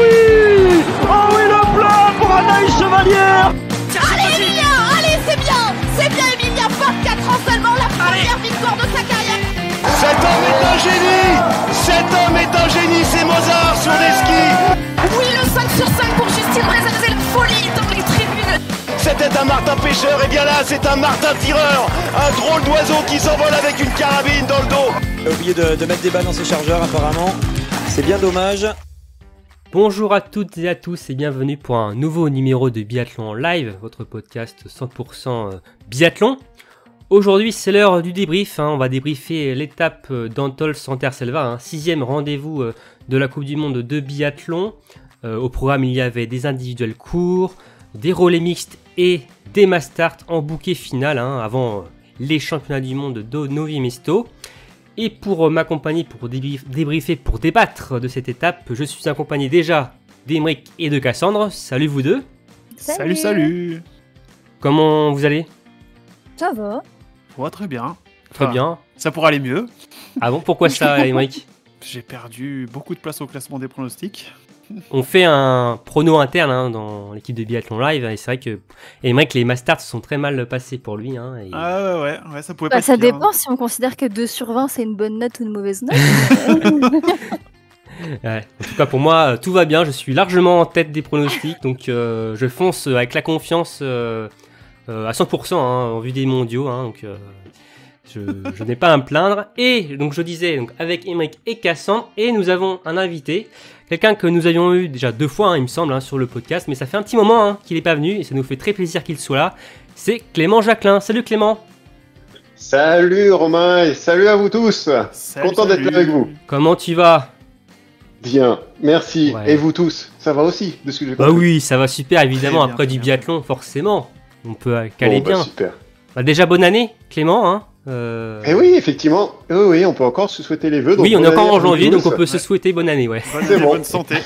oui Oh oui, le plat pour Anaïs Chevalière Allez, Emilia Allez, c'est bien C'est bien, Emilia 24 ans seulement, la première victoire de sa carrière Cet homme est un génie Cet homme est un génie, c'est Mozart sur les skis Oui, le 5 sur 5 pour Justine présenter c'est la folie dans les tribunes c'était un Martin pêcheur et bien là c'est un Martin tireur, un drôle d'oiseau qui s'envole avec une carabine dans le dos. J'ai oublié de mettre des balles dans ses chargeurs apparemment, c'est bien dommage. Bonjour à toutes et à tous et bienvenue pour un nouveau numéro de Biathlon live, votre podcast 100% euh, biathlon. Aujourd'hui c'est l'heure du débrief, hein. on va débriefer l'étape euh, d'Antol Selva 6 hein. sixième rendez-vous euh, de la Coupe du Monde de biathlon. au programme il y avait des individuels courts, des relais mixtes et des masters en bouquet final hein, avant les championnats du monde de Novi Mesto. Et pour euh, m'accompagner, pour débriefer, pour débattre de cette étape, je suis accompagné déjà d'Emeric et de Cassandre. Salut vous deux. Salut, salut. Comment vous allez Ça va. très bien. très bien. Ça pourrait aller mieux. Ah bon, pourquoi ça, Emeric J'ai perdu beaucoup de place au classement des pronostics on fait un prono interne hein, dans l'équipe de biathlon live et c'est vrai que et vrai que les masters sont très mal passés pour lui. Hein, ah ouais, ouais, ça pouvait bah, Ça dépend hein. si on considère que 2 sur 20 c'est une bonne note ou une mauvaise note. ouais, en tout cas pour moi euh, tout va bien, je suis largement en tête des pronostics donc euh, je fonce avec la confiance euh, à 100% en vue des mondiaux donc je, n'ai pas à me plaindre. Et donc je disais, avec Émeric et Cassandre, et nous avons un invité, quelqu'un que nous avions eu déjà deux fois, hein, il me semble, hein, sur le podcast, mais ça fait un petit moment hein, qu'il n'est pas venu, et ça nous fait très plaisir qu'il soit là. C'est Clément Jacquelin. Salut Clément. Salut Romain et salut à vous tous. Content d'être avec vous. Comment tu vas Bien, merci. Et vous tous, ça va aussi de ce que Bah oui, ça va super évidemment après du biathlon forcément. On peut euh, caler bah bien. Super. Bah, déjà bonne année Clément hein. Et euh, eh oui, effectivement, oui, on peut encore se souhaiter les vœux. oui, on est encore en janvier, donc on peut se souhaiter bonne année, ouais. Bonne, santé.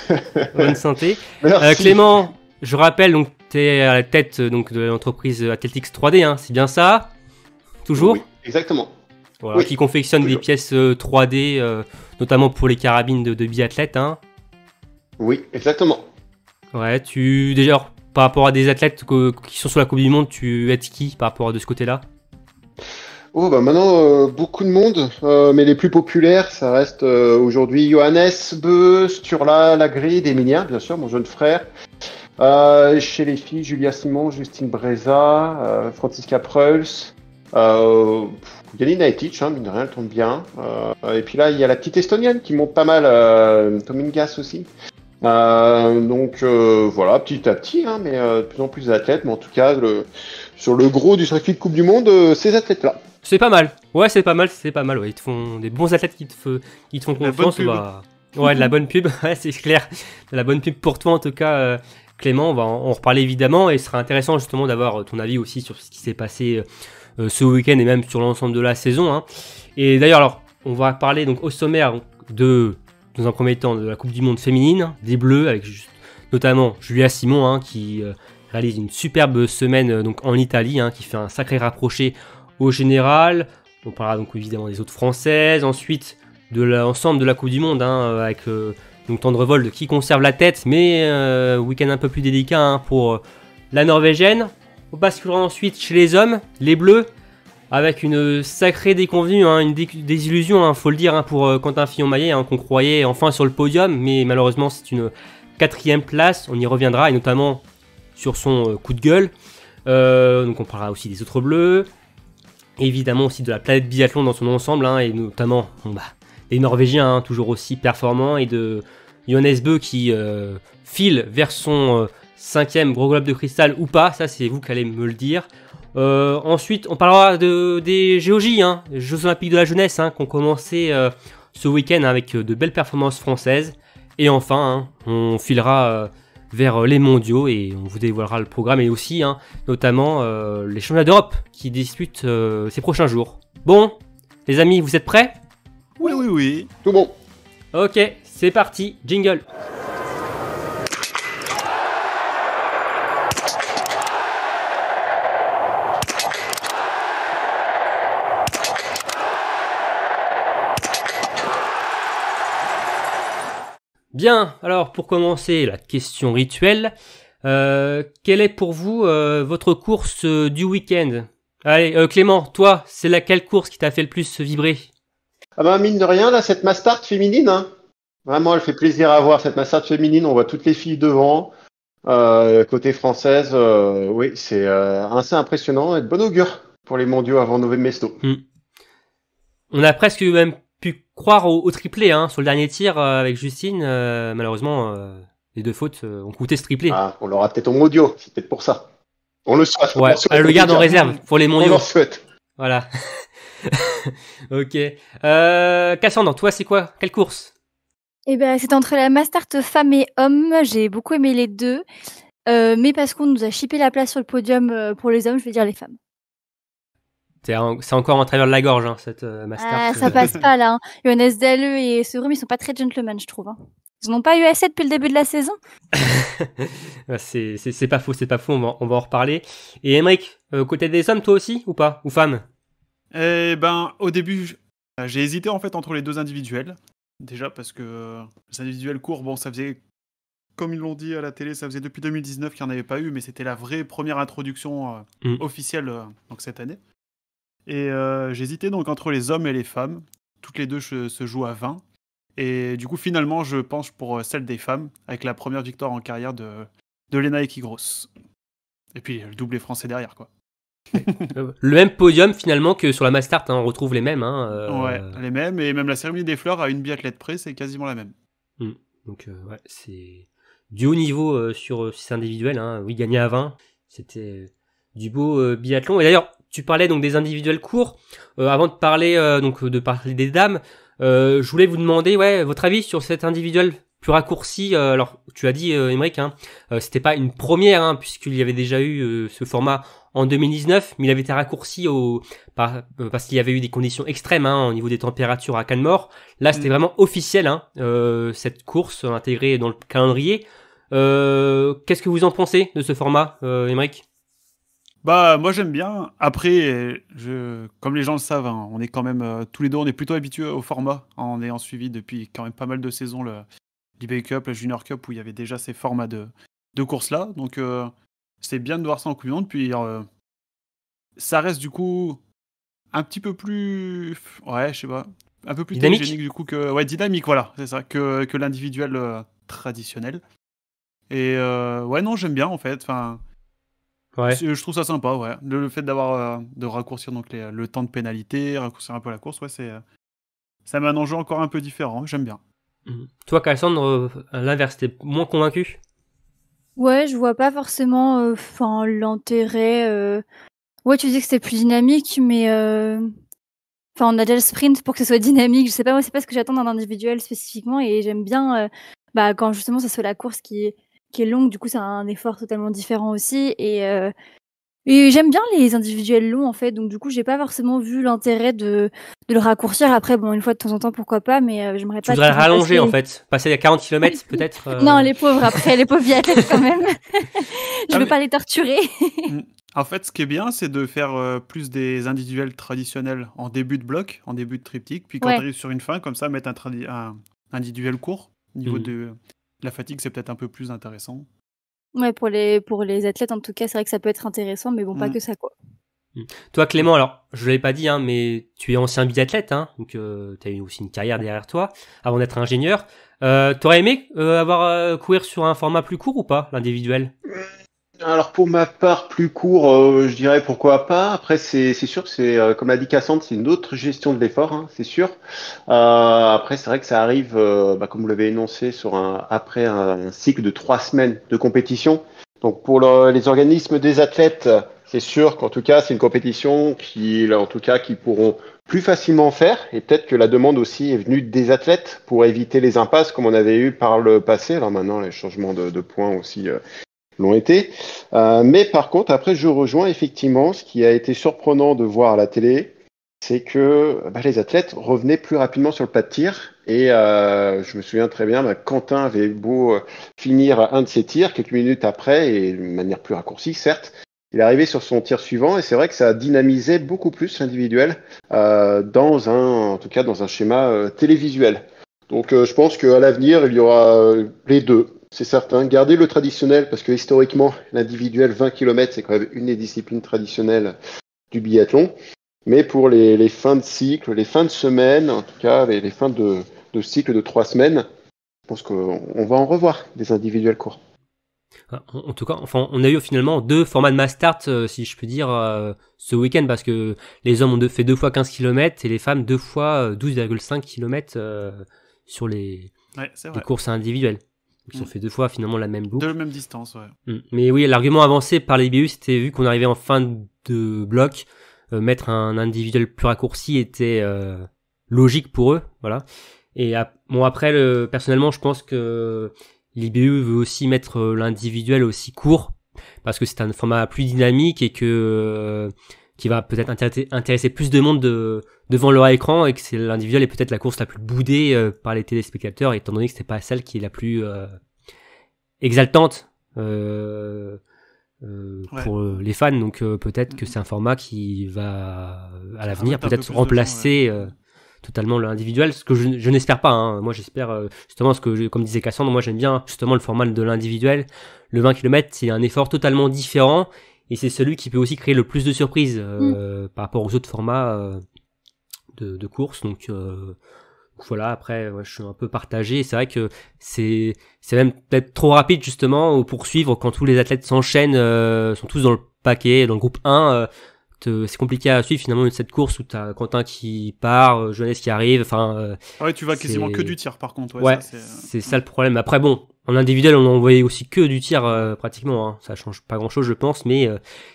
bonne santé. Euh, Clément, je rappelle, donc tu es à la tête donc, de l'entreprise Athletics 3D, hein, c'est bien ça Toujours oui, Exactement. qui confectionne des pièces 3D, euh, notamment pour les carabines de, de biathlètes. Hein. Oui, exactement. Ouais, tu. Déjà, par rapport à des athlètes qui sont sur la Coupe du Monde, tu aides qui par rapport à de ce côté-là Oh, bah maintenant, euh, beaucoup de monde, euh, mais les plus populaires, ça reste euh, aujourd'hui Johannes, Beu, Sturla, Lagride, Emilia, bien sûr, mon jeune frère. chez les filles, Julia Simon, Justine Breza, Francisca Preuls, euh, Yannina Etich, hein, mine de rien, elle tombe bien. et puis là, il y a la petite Estonienne qui monte pas mal, Tomingas aussi. donc voilà, petit à petit, hein, mais de plus en plus d'athlètes, mais en tout cas, le, sur le gros du circuit de Coupe du Monde, ces athlètes-là. C'est pas mal. Ouais, c'est pas mal, c'est pas mal. Ouais. Ils te font des bons athlètes qui te, font, ils font confiance. Bah, ouais, de la bonne pub, c'est clair. De la bonne pub pour toi en tout cas. Euh, Clément, on va en reparler évidemment et ce sera intéressant justement d'avoir euh, ton avis aussi sur ce qui s'est passé euh, ce week-end et même sur l'ensemble de la saison. Hein. Et d'ailleurs, alors, on va parler donc au sommaire de, dans un premier temps, de la Coupe du Monde féminine, hein, des Bleus, avec notamment Julia Simon hein, qui réalise une superbe semaine donc en Italie, qui fait un sacré rapproché au général. On parlera donc évidemment des autres françaises, ensuite de l'ensemble de la Coupe du Monde, hein, euh, avec euh, donc Tendrevold qui conserve la tête, mais euh, week-end un peu plus délicat hein, pour euh, la Norvégienne. On basculera ensuite chez les hommes, les Bleus, avec une sacrée déconvenue, hein, une désillusion, faut le dire, pour Quentin Fillon-Maillet, qu'on croyait enfin sur le podium, mais malheureusement c'est une quatrième place, on y reviendra, et notamment sur son coup de gueule. donc on parlera aussi des autres Bleus évidemment aussi de la planète biathlon dans son ensemble, hein, et notamment les bah, Norvégiens hein, toujours aussi performants, et de Johannes Beu qui euh, file vers son euh, cinquième gros globe de cristal ou pas, ça c'est vous qui allez me le dire. Euh, ensuite, on parlera de, des GOJ, hein, Jeux Olympiques de la Jeunesse, qui ont commencé ce week-end avec de belles performances françaises. Et enfin, on filera vers euh, les mondiaux et on vous dévoilera le programme et aussi hein, notamment euh, les championnats d'Europe qui disputent euh, ces prochains jours. Bon, les amis, vous êtes prêts Oui, oui, oui. Tout bon. Ok, c'est parti, jingle. Bien, alors pour commencer, la question rituelle. Euh, quelle est pour vous euh, votre course euh, du week-end Allez, Clément, toi, c'est laquelle course qui t'a fait le plus vibrer Ah ben mine de rien, là, cette Mastart féminine, hein. vraiment, elle fait plaisir à voir cette Mastart féminine. On voit toutes les filles devant. côté française, oui, c'est assez impressionnant et de bon augure pour les mondiaux avant Novemesto. Mesto. Hmm. On a presque même croire au, triplé hein. sur le dernier tir euh, avec Justine. Euh, malheureusement, euh, les deux fautes ont coûté ce triplé. Ah, on l'aura peut-être en audio, c'est peut-être pour ça. On le souhaite. le garde en réserve pour les On mondiaux. Voilà. ok. Cassandre, toi, c'est quoi Quelle course Eh ben, c'est entre la Master femme et homme. J'ai beaucoup aimé les deux. mais parce qu'on nous a chippé la place sur le podium pour les hommes, je veux dire les femmes. C'est encore en travers de la gorge, hein, cette euh, Ah, ça passe pas là. Hein. Deleu et Serum, ils sont pas très gentlemen, je trouve. Hein. Ils n'ont pas eu assez depuis le début de la saison. Ah, c'est pas faux, c'est pas faux, on va, en reparler. Et Emmerich, euh, côté des hommes, toi aussi, ou pas Ou femme Eh ben, au début, euh, j'ai hésité en fait entre les deux individuels. Déjà parce que les individuels courts, bon, ça faisait, comme ils l'ont dit à la télé, ça faisait depuis 2019 qu'il n'y en avait pas eu, mais c'était la vraie première introduction euh, mm. officielle donc cette année. Et euh, j'hésitais donc entre les hommes et les femmes. Toutes les deux se jouent à 20. Et du coup, finalement, je penche pour euh, celle des femmes, avec la première victoire en carrière de, de Lena Ekigros. Et puis, le doublé français derrière, quoi. le même podium, finalement, que sur la Mastart, hein, on retrouve les mêmes. Hein, euh. Ouais, les mêmes. Et même la cérémonie des fleurs à une biathlète près, c'est quasiment la même. Hmm. Donc, ouais, c'est du haut niveau sur ces individuels. Hein. Oui, gagner à 20, c'était du beau biathlon. Et d'ailleurs, tu parlais donc des individuels courts. Euh, avant de parler euh, donc de parler des dames, euh, je voulais vous demander ouais votre avis sur cet individuel plus raccourci. alors tu as dit Emeric, hein, c'était pas une première hein, puisqu'il y avait déjà eu ce format en 2019, mais il avait été raccourci au parce qu'il y avait eu des conditions extrêmes hein, au niveau des températures à Canmore. Là c'était mm. vraiment officiel hein, cette course intégrée dans le calendrier. Qu'est-ce que vous en pensez de ce format, Emeric bah moi j'aime bien. Après, je, comme les gens le savent, hein, on est quand même euh, tous les deux, on est plutôt habitués au format hein, en ayant suivi depuis quand même pas mal de saisons le l'IBA Cup, la Junior Cup où il y avait déjà ces formats de de courses là. Donc euh, c'est bien de voir ça en Coupe Puis euh, ça reste du coup un petit peu plus, ouais, je sais pas, un peu plus dynamique du coup que ouais dynamique voilà, c'est ça que que l'individuel traditionnel. Et ouais non j'aime bien en fait. Enfin euh, je trouve ça sympa, ouais. Le, fait d'avoir euh, de raccourcir donc les, euh, le temps de pénalité, raccourcir un peu la course, ouais, c'est ça met un enjeu encore un peu différent. J'aime bien. Mhm. Toi, Cassandre, à l'inverse, t'es moins convaincu Ouais, je vois pas forcément, enfin, l'intérêt. Ouais, tu dis que c'est plus dynamique, mais enfin, on a déjà le sprint pour que ce soit dynamique. Je sais pas, moi, c'est pas ce que j'attends d'un individuel spécifiquement, et j'aime bien, bah, quand justement, ça soit la course qui qui est longue. Du coup, c'est un effort totalement différent aussi. Euh, et, j'aime bien les individuels longs en fait. Donc du coup, j'ai pas forcément vu l'intérêt de, de le raccourcir. Après, bon, une fois de temps en temps, pourquoi pas. Mais euh, j'aimerais pas. Tu voudrais rallonger en fait, passer à 40 km peut-être. Euh, non, les pauvres après, les pauvres viennent quand même. Ah, je ne veux pas les torturer. En fait, ce qui est bien, c'est de faire euh, plus des individuels traditionnels en début de bloc, en début de triptyque, puis quand on tu sur une fin, comme ça, mettre un, individuel court, niveau mm. de la fatigue, c'est peut-être un peu plus intéressant. Ouais, pour les, pour les athlètes, en tout cas, c'est vrai que ça peut être intéressant, mais bon, pas mm. que ça, quoi. Mm. Toi, Clément, alors, je ne l'avais pas dit, hein, mais tu es ancien biathlète, hein, donc euh, tu as eu aussi une carrière derrière toi, avant d'être ingénieur. Euh, aurais aimé euh, avoir euh, courir sur un format plus court ou pas, l'individuel alors pour ma part, plus court, euh, je dirais pourquoi pas. Après, c'est sûr que c'est, euh, comme l'a dit Cassandre, c'est une autre gestion de l'effort, hein, c'est sûr. Euh, après, c'est vrai que ça arrive, bah, comme vous l'avez énoncé, sur un, après un, cycle de trois semaines de compétition. Donc pour les organismes des athlètes, c'est sûr qu'en tout cas, c'est une compétition qui, en tout cas, qui pourront plus facilement faire. Et peut-être que la demande aussi est venue des athlètes pour éviter les impasses comme on avait eu par le passé. Alors maintenant, les changements de, de points aussi l'ont été. Euh, mais par contre, après, je rejoins effectivement ce qui a été surprenant de voir à la télé, c'est que bah, les athlètes revenaient plus rapidement sur le pas de tir. Et euh, je me souviens très bien, bah, Quentin avait beau euh, finir un de ses tirs quelques minutes après, et de manière plus raccourcie, certes. Il arrivait sur son tir suivant et c'est vrai que ça a dynamisé beaucoup plus l'individuel dans un, en tout cas dans un schéma télévisuel. Donc je pense qu'à l'avenir il y aura les deux, c'est certain. Garder le traditionnel, parce que historiquement, l'individuel 20 km, c'est quand même une des disciplines traditionnelles du biathlon. Mais pour les, fins de cycle, les fins de semaine, en tout cas les, fins de, cycle de trois semaines, je pense qu'on va en revoir des individuels courts. Ah, en tout cas, enfin, on a eu finalement deux formats de mass start, euh, si je peux dire, euh, ce week-end, parce que les hommes ont fait deux fois 15 km et les femmes deux fois 12,5 euh, km sur les courses individuelles. Donc, ont fait deux fois finalement la même boucle. De la même distance, ouais. Mm. Mais oui, l'argument avancé par l'IBU, c'était vu qu'on arrivait en fin de bloc, euh, mettre un individuel plus raccourci était euh, logique pour eux, voilà. Et bon après, le, personnellement, je pense que l'IBU veut aussi mettre euh, l'individuel aussi court parce que c'est un format plus dynamique et que qui va peut-être intéresser, plus de monde de, devant leur écran et que c'est l'individuel est peut-être la course la plus boudée euh, par les téléspectateurs, étant donné que c'est pas celle qui est la plus euh, exaltante euh, pour les fans. Donc peut-être que mm-hmm. c'est un format qui va à l'avenir peut-être remplacer. totalement l'individuel, ce que je, n'espère pas. Hein. Moi, j'espère justement ce que, comme disait Cassandre, moi j'aime bien justement le format de l'individuel. Le 20 km, c'est un effort totalement différent et c'est celui qui peut aussi créer le plus de surprises euh, mm. par rapport aux autres formats euh, de, de course. Donc, euh, voilà, après, je suis un peu partagé. C'est vrai que c'est c'est même peut-être trop rapide justement pour suivre quand tous les athlètes s'enchaînent, sont tous dans le paquet, dans le groupe 1 c'est compliqué à suivre finalement cette course où t'as Quentin qui part, Jeunesse qui arrive, enfin. Euh, ah tu vas quasiment que du tir par contre. Ouais, euh, c'est ça hmm. le problème. Après bon, en individuel, on a voyait aussi que du tir euh, pratiquement. Hein. Ça change pas grand-chose, je pense, mais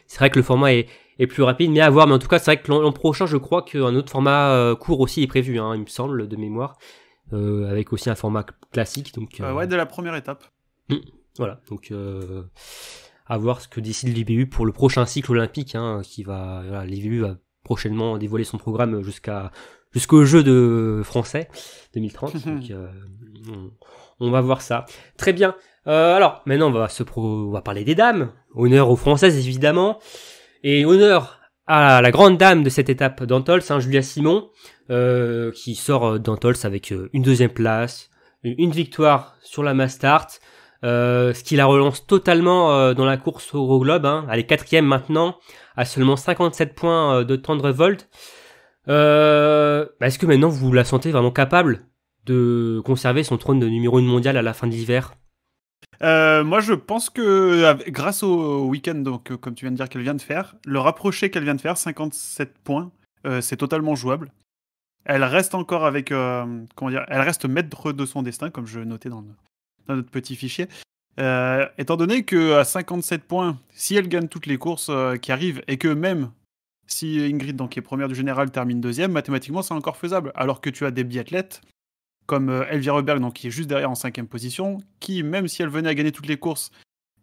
c'est vrai que le format est, plus rapide. Mais à voir. Mais en tout cas, c'est vrai que l'an prochain, je crois qu'un autre format court aussi est prévu, hein, il me semble, de mémoire, avec aussi un format classique. Donc bah ouais, de la première étape. Hmm, voilà. Donc à voir ce que décide l'IBU pour le prochain cycle olympique, hein, qui va, l'IBU va prochainement dévoiler son programme jusqu'à jusqu'au jeu de français 2030. Euh, on, va voir ça. Très bien. Euh, alors maintenant on va se pro, on va parler des dames. Honneur aux françaises évidemment et honneur à la grande dame de cette étape d'Antols, hein, Julia Simon, euh, qui sort d'Antols avec une deuxième place, une victoire sur la Mastart. Euh, ce qui la relance totalement euh, dans la course au globe. Hein. Elle est quatrième maintenant, à seulement 57 points euh, de temps de révolte. Bah, est-ce que maintenant vous la sentez vraiment capable de conserver son trône de numéro 1 mondial à la fin de l'hiver moi, je pense que grâce au week-end, donc comme tu viens de dire qu'elle vient de faire, le rapprocher qu'elle vient de faire, 57 points, c'est totalement jouable. Elle reste encore avec, comment dire, elle reste maître de son destin, comme je notais dans le, dans notre petit fichier. Euh, étant donné que à 57 points, si elle gagne toutes les courses euh, qui arrivent et que même si Ingrid, donc, qui est première du général, termine deuxième, mathématiquement c'est encore faisable. Alors que tu as des biathlètes comme euh, Elvira Berg, donc, qui est juste derrière en cinquième position, qui même si elle venait à gagner toutes les courses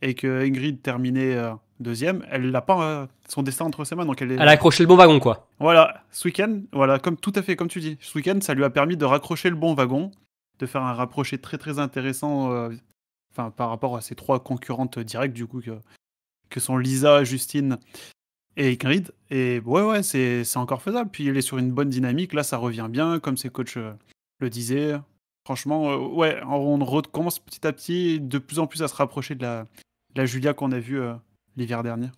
et que Ingrid terminait deuxième, elle n'a pas son destin entre ses mains, donc elle Elle a accroché le bon wagon, quoi. Voilà, ce week-end, voilà, comme tout à fait comme tu dis, ce week-end, ça lui a permis de raccrocher le bon wagon de faire un rapprocher très très intéressant euh, par rapport à ces trois concurrentes directes du coup que, sont Lisa, Justine et Ingrid. Et ouais ouais c'est, encore faisable. Puis il est sur une bonne dynamique, là ça revient bien comme ses coachs euh, le disaient. Franchement, euh, ouais, on recommence petit à petit, de plus en plus à se rapprocher de la, de la Julia qu'on a vue l'hiver dernier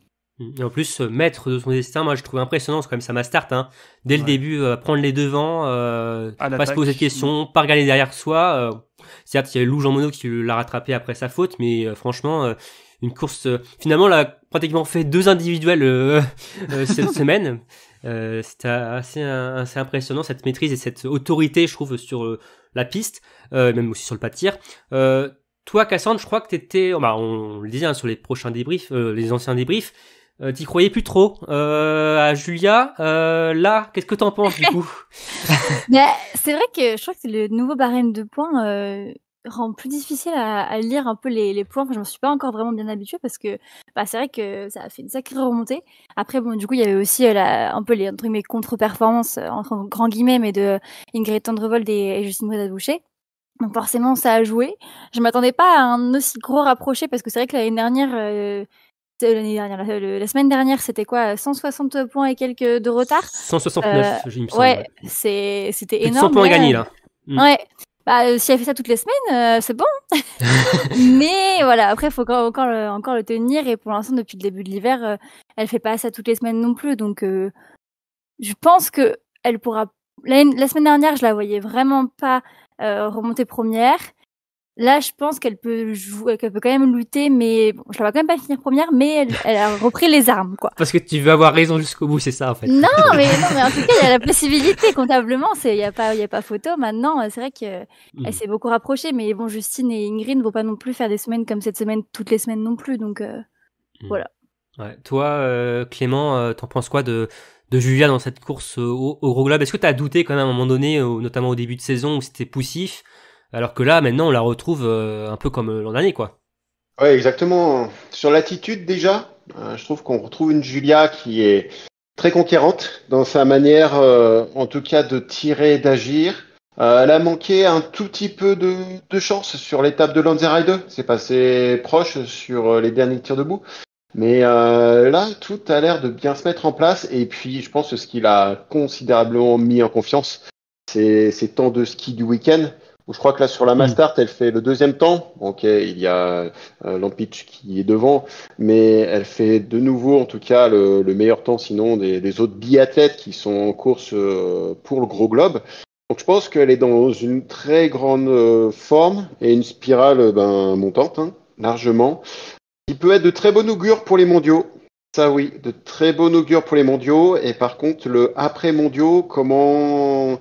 en plus, euh, maître de son destin, moi je trouve impressionnant, c'est quand même ma start hein. Dès le début, euh, prendre les devants, euh, pas se poser de questions, pas regarder derrière soi. Euh. certes, il y a Lou Jean Monod qui l'a rattrapé après sa faute, mais franchement, une course. finalement, a pratiquement fait deux individuels cette semaine. c'est assez, assez, impressionnant cette maîtrise et cette autorité, je trouve, sur la piste, même aussi sur le pas de tir. toi, Cassandre, je crois que tu étais, bah, on, le disait hein, sur les prochains débriefs, les anciens débriefs, tu euh, T'y croyais plus trop. Euh, à Julia, euh, là, qu'est-ce que t'en penses du coup Mais C'est vrai que je crois que le nouveau barème de points euh, rend plus difficile à, lire un peu les, les points. Enfin, je m'en suis pas encore vraiment bien habituée parce que bah, c'est vrai que ça a fait une sacrée remontée. Après, bon, du coup, il y avait aussi euh, la, un peu les entre mes contre-performances entre grands guillemets, mais de Ingrid Tendrevold et, Justine Justine Boucher. Donc forcément, ça a joué. Je m'attendais pas à un aussi gros rapproché parce que c'est vrai que l'année dernière, euh, l'année dernière, euh, la, semaine dernière, c'était quoi 160 points et quelques de retard 169, j'ai euh, Ouais, c'était énorme. 100 points gagnés, là. Euh, hmm. Ouais. Bah, si elle fait ça toutes les semaines, c'est bon. mais voilà, après, il faut encore, encore, le, tenir. Et pour l'instant, depuis le début de l'hiver, elle fait pas ça toutes les semaines non plus. Donc, je pense que elle pourra. La, la, semaine dernière, je la voyais vraiment pas remonter première. Là, je pense qu'elle peut jouer, qu'elle peut quand même lutter, mais bon, je la vois quand même pas finir première, mais elle, a repris les armes, quoi. Parce que tu veux avoir raison jusqu'au bout, c'est ça, en fait. Non, mais, en tout cas, il y a la possibilité, comptablement, c'est, il y a pas, y a pas photo. Maintenant, c'est vrai que mm. elle s'est beaucoup rapprochée, mais bon, Justine et Ingrid ne vont pas non plus faire des semaines comme cette semaine, toutes les semaines non plus, donc, euh, mm. voilà. Toi, euh, Clément, euh, t'en penses quoi de, de Julia dans cette course au, au Est-ce que as douté quand même à un moment donné, notamment au début de saison où c'était poussif? Alors que là, maintenant, on la retrouve euh, un peu comme euh, l'an dernier, quoi. Ouais, exactement. Sur l'attitude, déjà, euh, je trouve qu'on retrouve une Julia qui est très conquérante dans sa manière, en tout cas, de tirer, d'agir. elle a manqué un tout petit peu de, chance sur l'étape de Lanzeraide 2. C'est passé proche sur les derniers tirs debout. Mais là, tout a l'air de bien se mettre en place. Et puis, je pense que ce qu'il a considérablement mis en confiance, c'est ses temps de ski du week-end. Je crois que là sur la hmm. Mastart, elle fait le deuxième temps. Ok, il y a euh, Lampitch qui est devant, mais elle fait de nouveau, en tout cas, le, meilleur temps sinon des, des, autres biathlètes qui sont en course euh, pour le gros globe. Donc je pense qu'elle est dans une très grande euh, forme et une spirale euh, ben, montante, hein, largement, qui peut être de très bonne augure pour les mondiaux. Ça oui, de très bonne augure pour les mondiaux. Et par contre, le après-mondiaux, comment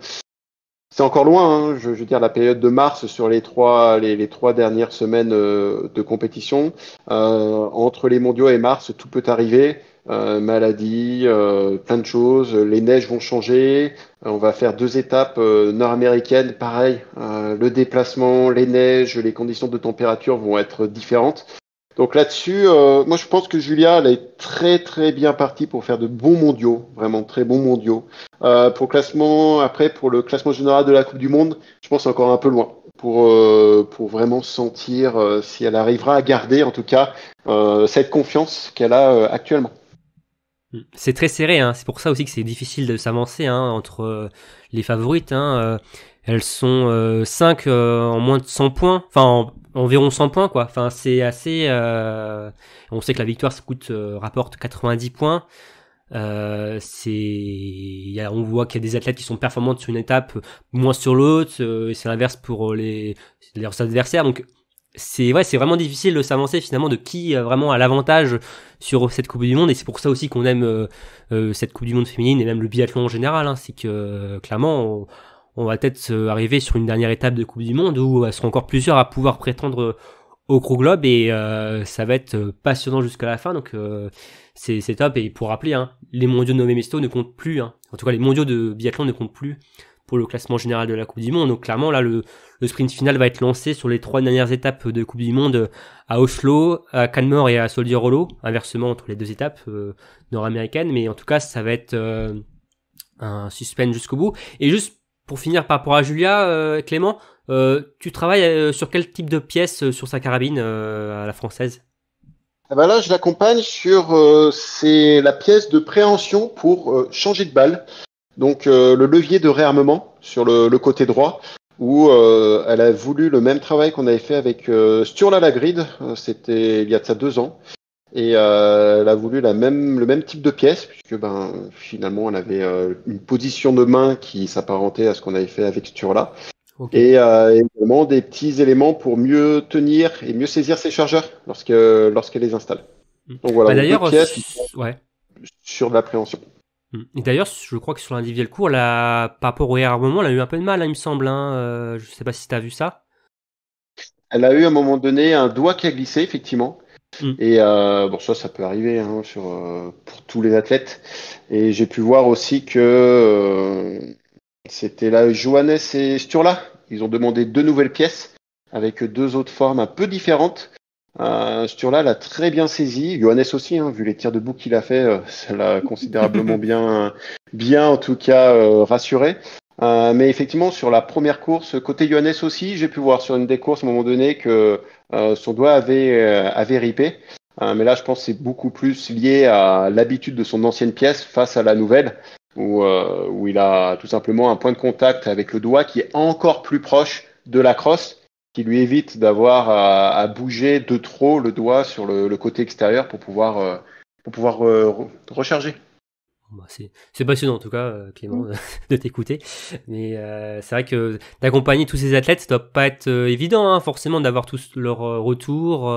c'est encore loin. Hein. Je, je, veux dire, la période de mars sur les trois, les, trois dernières semaines euh, de compétition, euh, entre les mondiaux et mars, tout peut arriver. Euh, maladie, plein de choses. Les neiges vont changer. on va faire deux étapes nord-américaines, pareil. le déplacement, les neiges, les conditions de température vont être différentes. Donc là-dessus, euh, moi je pense que Julia, elle est très très bien partie pour faire de bons mondiaux, vraiment très bons mondiaux. Euh, pour classement, après pour le classement général de la Coupe du Monde, je pense encore un peu loin pour euh, pour vraiment sentir si elle arrivera à garder en tout cas cette confiance qu'elle a actuellement. C'est très serré, hein. c'est pour ça aussi que c'est difficile de s'avancer hein, entre les favorites. Hein. Elles sont 5 en moins de 100 points, enfin environ 100 points quoi. Enfin, c'est assez. Euh, on sait que la victoire ça coûte euh, rapporte 90 points. Euh, c'est, on voit qu'il y a des athlètes qui sont performantes sur une étape, moins sur l'autre. c'est l'inverse pour les leurs adversaires. Donc c'est vrai c'est vraiment difficile de s'avancer finalement de qui vraiment a l'avantage sur cette Coupe du Monde. Et c'est pour ça aussi qu'on aime cette Coupe du Monde féminine et même le biathlon en général. Hein. c'est que clairement on va peut-être arriver sur une dernière étape de Coupe du Monde où elles euh, seront encore plusieurs à pouvoir prétendre euh, au Gros Globe et euh, ça va être passionnant jusqu'à la fin. Donc c'est, top. Et pour rappeler, hein, les mondiaux de Nové Mesto ne comptent plus. Hein. En tout cas, les mondiaux de biathlon ne comptent plus pour le classement général de la Coupe du Monde. Donc clairement, là, le, sprint final va être lancé sur les trois dernières étapes de Coupe du Monde à Oslo, à Canmore et à Soldier Inversement entre les deux étapes nord-américaines. Mais en tout cas, ça va être un suspense jusqu'au bout. Et juste pour finir, par rapport à Julia, euh, Clément, euh, tu travailles euh, sur quel type de pièce sur sa carabine à la française ah bah Là, je l'accompagne sur c'est la pièce de préhension pour changer de balle. Donc le levier de réarmement sur le, côté droit où elle a voulu le même travail qu'on avait fait avec Sturla lagride c'était il y a de ça deux ans, et euh, elle a voulu la même, le même type de pièce, puisque ben, finalement, elle avait euh, une position de main qui s'apparentait à ce qu'on avait fait avec Sturla. Okay. Et euh, des petits éléments pour mieux tenir et mieux saisir ses chargeurs lorsque, lorsqu'elle les installe. Hmm. Donc voilà, bah, d'ailleurs, ouais. sur l'appréhension. Hmm. Et d'ailleurs, je crois que sur l'individuel court, par rapport au un moment, elle a eu un peu de mal, hein, il me semble. Hein. Euh, je sais pas si tu as vu ça. Elle a eu à un moment donné un doigt qui a glissé, effectivement. Mm. Et euh, bon, ça, ça peut arriver hein, sur, euh, pour tous les athlètes. Et j'ai pu voir aussi que euh, c'était là Johannes et Sturla. Ils ont demandé deux nouvelles pièces avec deux autres formes un peu différentes. Euh, Sturla l'a très bien saisi, Johannes aussi, hein, vu les tirs de bouc qu'il a fait, ça l'a considérablement bien, bien en tout cas rassuré. mais effectivement, sur la première course, côté Johannes aussi, j'ai pu voir sur une des courses à un moment donné que euh, son doigt avait, euh, avait ripé. Euh, mais là, je pense que c'est beaucoup plus lié à l'habitude de son ancienne pièce face à la nouvelle, où, où il a tout simplement un point de contact avec le doigt qui est encore plus proche de la crosse qui lui évite d'avoir à, bouger de trop le doigt sur le, côté extérieur pour pouvoir, pour pouvoir recharger. Bah, c'est passionnant en tout cas, euh, Clément, mm. de t'écouter. Mais euh, c'est vrai que d'accompagner tous ces athlètes, ça doit pas être euh, évident, hein, forcément, d'avoir tous leur euh, retour.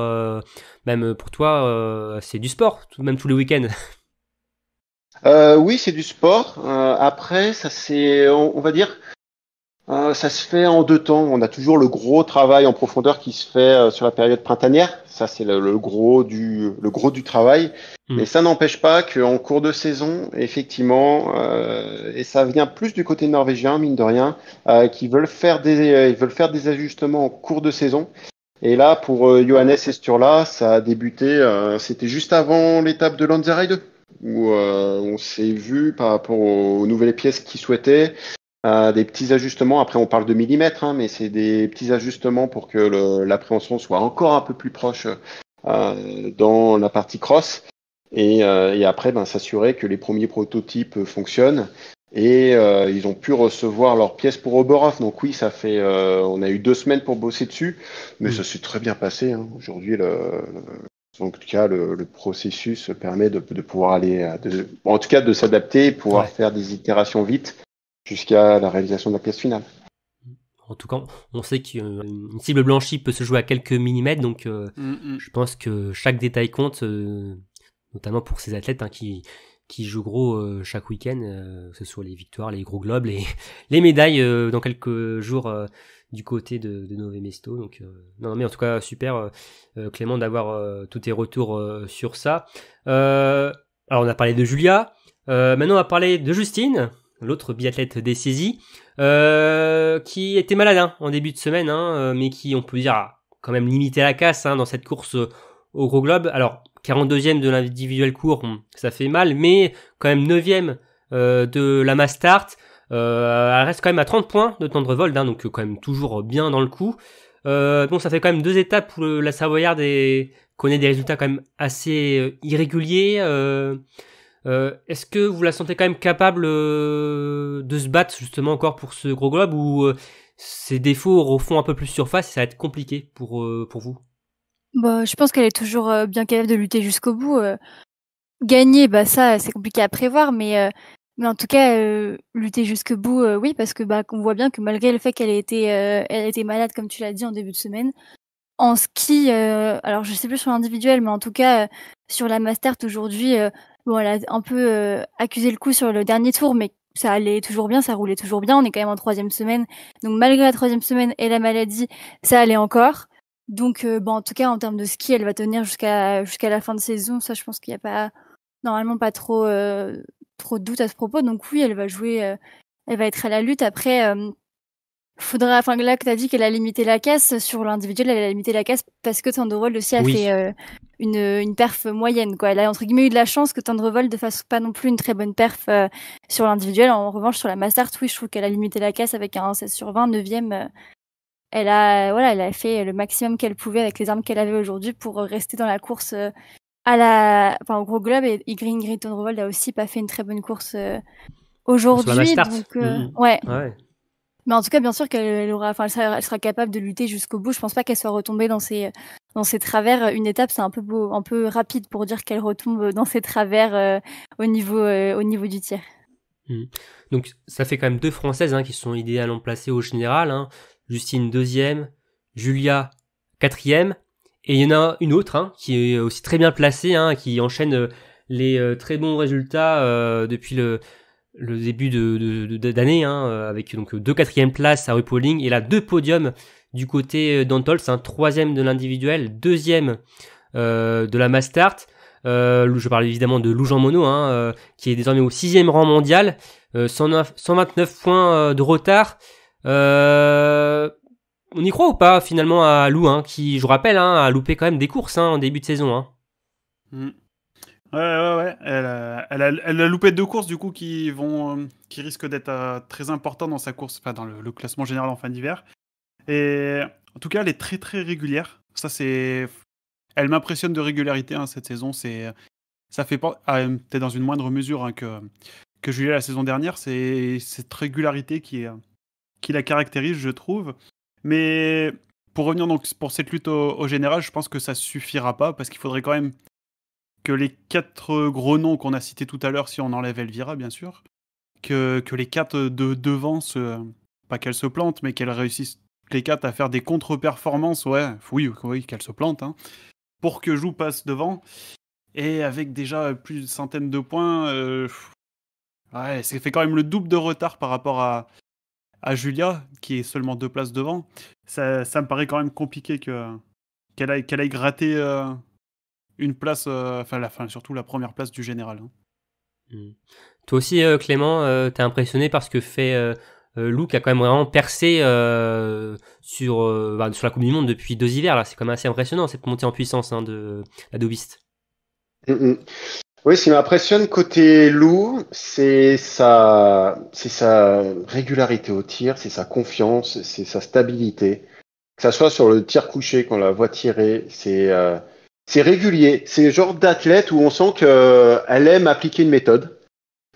même pour toi, c'est du sport, même tous les week-ends. oui, c'est du sport. après, ça c'est, on, va dire, euh, ça se fait en deux temps. On a toujours le gros travail en profondeur qui se fait euh, sur la période printanière. Ça, c'est le, gros du le gros du travail. Hmm. Mais ça n'empêche pas qu'en cours de saison, effectivement, euh, et ça vient plus du côté norvégien, mine de rien, euh, qui veulent faire des ils veulent faire des ajustements en cours de saison. Et là, pour Johannes Esturla, ça a débuté. C'était juste avant l'étape de Lanzarai 2 où on s'est vu par rapport aux nouvelles pièces qu'il souhaitaient. Euh, des petits ajustements. Après, on parle de millimètres, hein, mais c'est des petits ajustements pour que l'appréhension soit encore un peu plus proche euh, dans la partie cross. Et, euh, après, ben, s'assurer que les premiers prototypes fonctionnent. Et ils ont pu recevoir leurs pièces pour Oberhof. Donc oui, ça fait, on a eu deux semaines pour bosser dessus, mais ça mm. s'est très bien passé. Hein. Aujourd'hui, le, en tout cas, le, processus permet de, pouvoir aller, en tout cas, de s'adapter, pouvoir faire des itérations vite jusqu'à la réalisation de la pièce finale. En tout cas, on sait qu'une cible blanchie peut se jouer à quelques millimètres, donc euh, mm, mm. je pense que chaque détail compte, euh, notamment pour ces athlètes hein, qui, qui jouent gros euh, chaque week-end, que ce soit les victoires, les gros globes, les, les médailles dans quelques jours du côté de, de Nové Mesto. Donc, non, mais en tout cas, super Clément d'avoir tous tes retours sur ça. alors, on a parlé de Julia, maintenant on va parler de Justine l'autre biathlète des saisies, euh, qui était malade hein, en début de semaine, hein, euh, mais qui, on peut dire, a quand même limité la casse hein, dans cette course euh, au Gros Globe. Alors, 42e de l'individuel court, hum, ça fait mal, mais quand même 9e de la mass start. elle reste quand même à 30 points de temps de revolte, donc quand même toujours bien dans le coup. bon, ça fait quand même deux étapes où la Savoyarde et connaît des résultats quand même assez irréguliers. Euh, est-ce que vous la sentez quand même capable euh, de se battre justement encore pour ce gros globe ou euh, ses défauts refont un peu plus surface et ça va être compliqué pour, pour vous bah, Je pense qu'elle est toujours bien capable de lutter jusqu'au bout. Gagner, bah, ça c'est compliqué à prévoir, mais, mais en tout cas lutter jusqu'au bout, oui, parce que bah, on voit bien que malgré le fait qu'elle ait, été, été malade, comme tu l'as dit en début de semaine, en ski, alors je sais plus sur l'individuel, mais en tout cas sur la master aujourd'hui Bon, elle a un peu euh, accusé le coup sur le dernier tour, mais ça allait toujours bien, ça roulait toujours bien. On est quand même en troisième semaine. Donc, malgré la troisième semaine et la maladie, ça allait encore. Donc, euh, bon, en tout cas, en termes de ski, elle va tenir jusqu'à jusqu'à la fin de saison. Ça, je pense qu'il n'y a pas normalement pas trop euh, trop de doute à ce propos. Donc oui, elle va jouer, elle va être à la lutte. Après, faudra. Enfin, là que as dit qu'elle a limité la casse sur l'individuel, elle a limité la casse parce que Tandorol aussi a fait une, une perf moyenne. Quoi. Elle a entre guillemets eu de la chance que thunderbolt ne fasse pas non plus une très bonne perf euh, sur l'individuel. En revanche, sur la Master Twitch, je trouve qu'elle a limité la caisse avec un 16 sur 20, 9e. Euh, elle a voilà, elle a fait le maximum qu'elle pouvait avec les armes qu'elle avait aujourd'hui pour rester dans la course euh, à la, enfin, au gros globe. Et Green Green a aussi pas fait une très bonne course aujourd'hui. Mm-hmm. ouais. ouais. Mais en tout cas, bien sûr qu'elle aura, enfin, elle sera, capable de lutter jusqu'au bout. Je pense pas qu'elle soit retombée dans ses, dans ses travers. Une étape, c'est un peu un peu rapide pour dire qu'elle retombe dans ses travers euh, au niveau, euh, au niveau du tiers. Hmm. Donc, ça fait quand même deux Françaises hein, qui sont idéalement placées au général. Hein. Justine deuxième, Julia quatrième, et il y en a une autre hein, qui est aussi très bien placée, qui enchaîne euh, les très bons résultats depuis le le début de, d'année, hein, euh, avec donc deux quatrièmes places à RuPauling et là deux podiums du côté euh, d'Antols, un hein, troisième de l'individuel, deuxième euh, de la Mastart. Euh, je parle évidemment de Lou Jean Monod, hein, qui est désormais au sixième rang mondial, 129 points de retard. on y croit ou pas finalement à Lou, qui, je vous rappelle, a loupé quand même des courses en début de saison. Mm. Ouais, ouais, ouais. Elle, a, elle elle a loupé deux courses du coup qui vont, euh, qui risquent d'être euh, très importantes dans sa course, pas dans le, classement général en fin d'hiver. Et en tout cas, elle est très très régulière. Ça c'est, elle m'impressionne de régularité hein, cette saison. C'est, ça fait ah, euh, peut-être dans une moindre mesure hein, que que Julia la saison dernière. C'est cette régularité qui qui la caractérise, je trouve. Mais pour revenir donc pour cette lutte au, au général, je pense que ça suffira pas parce qu'il faudrait quand même que les quatre euh, gros noms qu'on a cités tout à l'heure, si on enlève Elvira, bien sûr, que, que les quatre de devant, se, euh, pas qu'elles se plantent, mais qu'elles réussissent les quatre à faire des contre-performances, ouais, oui, oui, qu'elles se plantent, hein, pour que Joue passe devant. Et avec déjà plus de centaines de points, euh, ouais, c'est fait quand même le double de retard par rapport à, à Julia, qui est seulement deux places devant. Ça, ça me paraît quand même compliqué que, qu'elle aille, qu'elle gratter, une place, euh, enfin la fin, surtout la première place du général. Hein. Hmm. Toi aussi, euh, Clément, euh, t'es impressionné par ce que fait qui a quand même vraiment percé sur, bah, sur la Coupe du Monde depuis deux hivers. là. C'est quand même assez impressionnant cette montée en puissance hein, de la hmm, hmm. Oui, ce qui m'impressionne côté Lou, c'est sa, c'est sa régularité au tir, c'est sa confiance, c'est sa stabilité. Que ça soit sur le tir couché, qu'on la voit tirer, c'est c'est régulier. C'est le genre d'athlète où on sent qu'elle euh, aime appliquer une méthode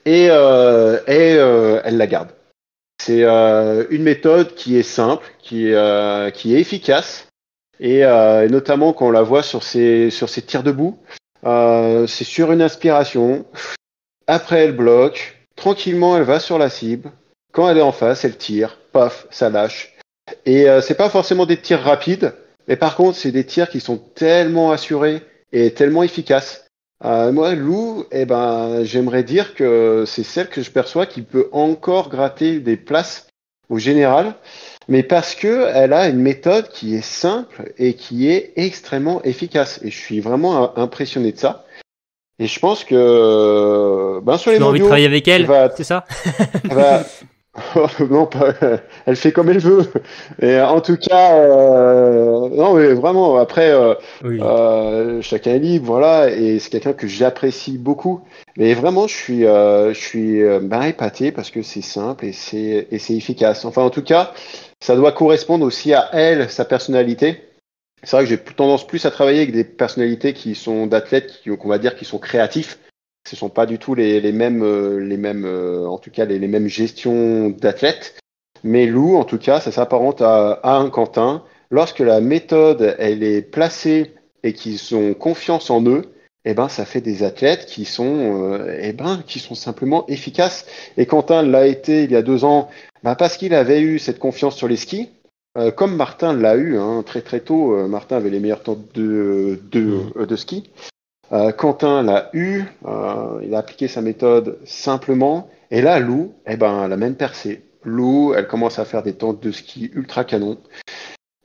et, euh, euh, elle la garde. C'est une méthode qui est simple, qui, qui est efficace, et, notamment quand on la voit sur ses, sur ses tirs debout, c'est sur une inspiration, après elle bloque, tranquillement elle va sur la cible, quand elle est en face, elle tire, paf, ça lâche. Et c'est pas forcément des tirs rapides, mais par contre, c'est des tirs qui sont tellement assurés et tellement efficaces. Euh, moi, Lou, eh ben, j'aimerais dire que c'est celle que je perçois qui peut encore gratter des places au général, mais parce que elle a une méthode qui est simple et qui est extrêmement efficace. Et je suis vraiment impressionné de ça. Et je pense que ben sur les envie de travailler avec elle, c'est ça. non, pas, elle fait comme elle veut. Et euh, en tout cas, euh, non, mais vraiment, après, chacun est libre, voilà, et c'est quelqu'un que j'apprécie beaucoup. Mais vraiment, je suis, euh, je suis ben, épaté parce que c'est simple et c'est, et c'est efficace. Enfin, en tout cas, ça doit correspondre aussi à elle, sa personnalité. C'est vrai que j'ai tendance plus à travailler avec des personnalités qui sont d'athlètes, qui, qu'on va dire, qui sont créatifs, ce sont pas du tout les, les mêmes, euh, les mêmes, euh, en tout cas les, les mêmes gestions d'athlètes. Mais Lou, en tout cas, ça s'apparente à, un Quentin. Lorsque la méthode elle est placée et qu'ils ont confiance en eux, eh ben ça fait des athlètes qui sont, euh, eh ben, qui sont simplement efficaces. Et Quentin l'a été il y a deux ans, bah, parce qu'il avait eu cette confiance sur les skis. comme Martin l'a eu hein, très très tôt, Martin avait les meilleurs temps de, de, mmh. de ski. Euh, Quentin l'a eu, euh, il a appliqué sa méthode simplement. Et là, Lou, eh ben, la même percé. Lou, elle commence à faire des tentes de ski ultra canon.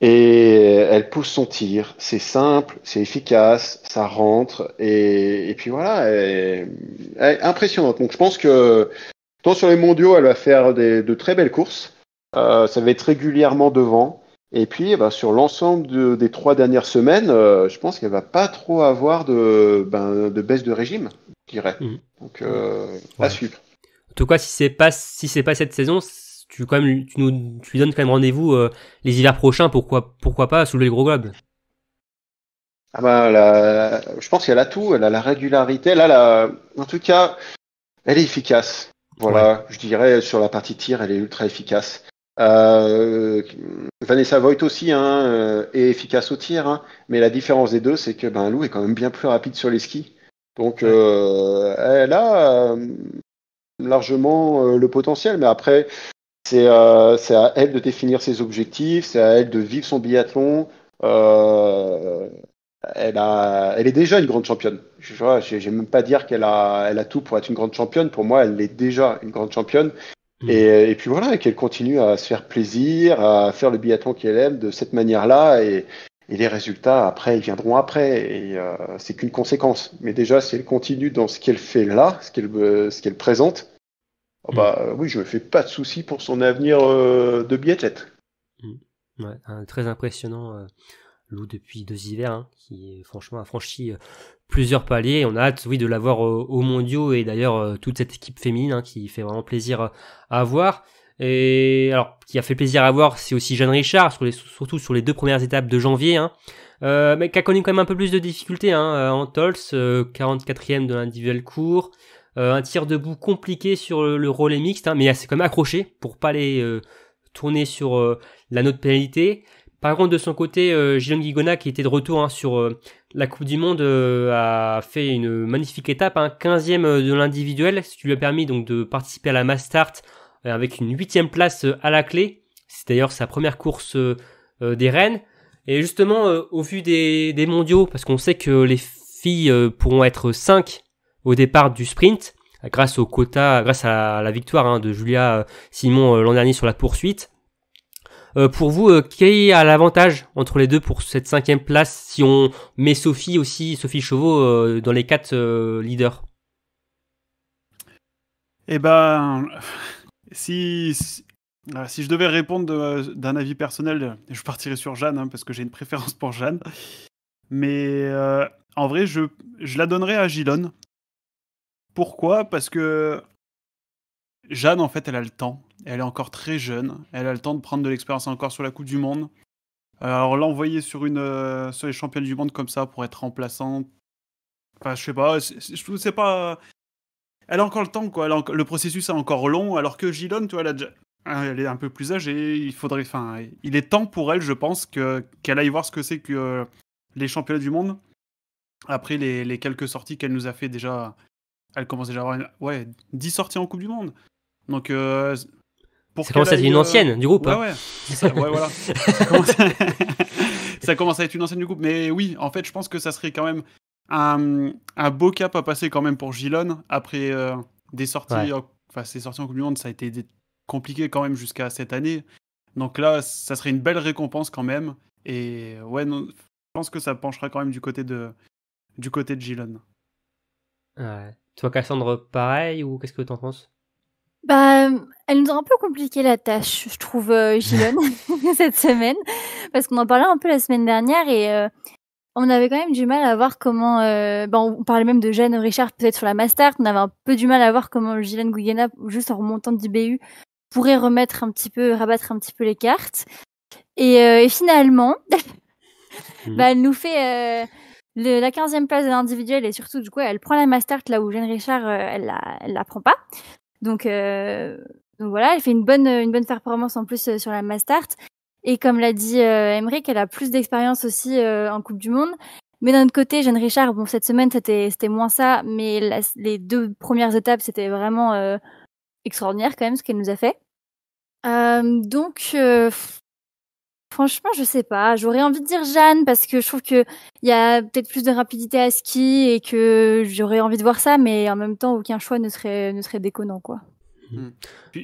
Et elle pousse son tir. C'est simple, c'est efficace, ça rentre. Et, puis voilà, elle, impressionnante. Donc je pense que tant sur les mondiaux, elle va faire de très belles courses. Euh, ça va être régulièrement devant. Et puis, eh ben, sur l'ensemble des trois dernières semaines, euh, je pense qu'elle va pas trop avoir de, ben, baisse de régime, je dirais. Mhm. Donc, euh, à suivre. En tout cas, si c'est pas si c'est pas cette saison, tu quand même tu nous donnes quand même rendez-vous euh, les hivers prochains. Pourquoi pourquoi pas soulever le gros globe ah ben, je pense qu'elle a tout. Elle a la régularité. Là, la, en tout cas, elle est efficace. Voilà, je dirais sur la partie tir, elle est ultra efficace. Euh, Vanessa Voigt aussi hein, euh, est efficace au tir, hein. mais la différence des deux, c'est que ben, Lou est quand même bien plus rapide sur les skis. Donc euh, elle a largement le potentiel, mais après, c'est à elle de définir ses objectifs, c'est à elle de vivre son biathlon. Elle, a, elle, est déjà une grande championne. Je vais même pas dire qu'elle a, elle a tout pour être une grande championne. Pour moi, elle est déjà une grande championne. Et, mm. euh, et, puis voilà, qu'elle continue à se faire plaisir, à faire le biathlon qu'elle aime de cette manière-là. Et, et, les résultats, après, ils viendront après. Et euh, c'est qu'une conséquence. Mais déjà, si elle continue dans ce qu'elle fait là, ce qu'elle euh, qu'elle présente, oh bah mm. oui, je me fais pas de soucis pour son avenir euh, de biathlète. Mm. Ouais, un, hein, très impressionnant. loup depuis deux hivers, hein, qui franchement a franchi plusieurs paliers. On a hâte, oui, de l'avoir euh, au mondiaux et d'ailleurs euh, toute cette équipe féminine hein, qui fait vraiment plaisir euh, à voir. Et alors, qui a fait plaisir à voir, c'est aussi Jeanne Richard, surtout sur les deux premières étapes de janvier, hein. mais qui a connu quand même un peu plus de difficultés hein, en Tols, 44e de l'individuel court, un tir debout compliqué sur le, relais mixte, mais elle s'est quand même accrochée pour pas les tourner sur la note pénalité. Par contre, de son côté, Gilles Guigona qui était de retour sur la Coupe du Monde euh, a fait une magnifique étape, hein, 15e euh, de l'individuel, ce qui lui a permis donc de participer à la Mass Start euh, avec une 8 place à la clé. C'est d'ailleurs sa première course des Rennes. Et justement, au vu des, mondiaux, parce qu'on sait que les filles pourront être 5 au départ du sprint, grâce au quota, grâce à la victoire hein, de Julia Simon l'an dernier sur la poursuite. Euh, pour vous, euh, quel qui a l'avantage entre les deux pour cette cinquième place si on met Sophie aussi, Sophie Chauveau, euh, dans les quatre leaders Eh ben, si, si, je devais répondre d'un avis personnel, je partirais sur Jeanne, hein, parce que j'ai une préférence pour Jeanne. Mais en vrai, je, je la donnerais à Gilon. Pourquoi Parce que Jeanne, en fait, elle a le temps. Elle est encore très jeune. Elle a le temps de prendre de l'expérience encore sur la Coupe du Monde. Euh, alors l'envoyer sur une euh, sur les Championnats du monde comme ça pour être remplaçante. Enfin, je sais pas. Je sais pas. Elle a encore le temps, quoi. Le processus est encore long, alors que Gilon, tu vois, elle, a déjà... Hein, elle est un peu plus âgée. Il faudrait, enfin, il est temps pour elle, je pense, que qu'elle aille voir ce que c'est que euh, les championnats du monde. Après les, quelques sorties qu'elle nous a fait déjà, elle commence déjà à avoir ouais 10 sorties en Coupe du Monde. Donc ça commence à être une euh, ancienne du groupe. Ouais, hein. Ça, commence à... être une ancienne du groupe. Mais oui, en fait, je pense que ça serait quand même un, beau cap à passer quand même pour Gilon après euh, des sorties. Enfin, ces sorties en Coupe du Monde, ça a été compliqué quand même jusqu'à cette année. Donc là, ça serait une belle récompense quand même. Et ouais, je pense que ça penchera quand même du côté de, du côté de Gilon. Toi, Cassandre, pareil ou qu'est-ce que tu en penses bah, elle nous a un peu compliqué la tâche, je trouve, euh, cette semaine, parce qu'on en parlait un peu la semaine dernière et euh, on avait quand même du mal à voir comment. Euh, bah, on parlait même de Jeanne Richard peut-être sur la Mastart, on avait un peu du mal à voir comment Gillon Guyana, juste en remontant d'IBU, pourrait remettre un petit peu, rabattre un petit peu les cartes. Et, euh, finalement, mmh. bah, elle nous fait. la 15e place de l'individuel et surtout du coup elle prend la Mastart là où Jeanne Richard elle, elle la prend pas donc, euh, donc voilà, elle fait une bonne, une bonne performance en plus euh, sur la Mastart. Et comme l'a dit Emeric, euh, elle a plus d'expérience aussi en Coupe du Monde. Mais d'un autre côté, Jeanne Richard, bon, cette semaine, c'était, c'était moins ça, mais les deux premières étapes, c'était vraiment extraordinaire quand même ce qu'elle nous a fait. donc, Franchement, je sais pas. J'aurais envie de dire Jeanne parce que je trouve que il y a peut-être plus de rapidité à ski et que j'aurais envie de voir ça, mais en même temps, aucun choix ne serait ne déconnant, quoi. Mm.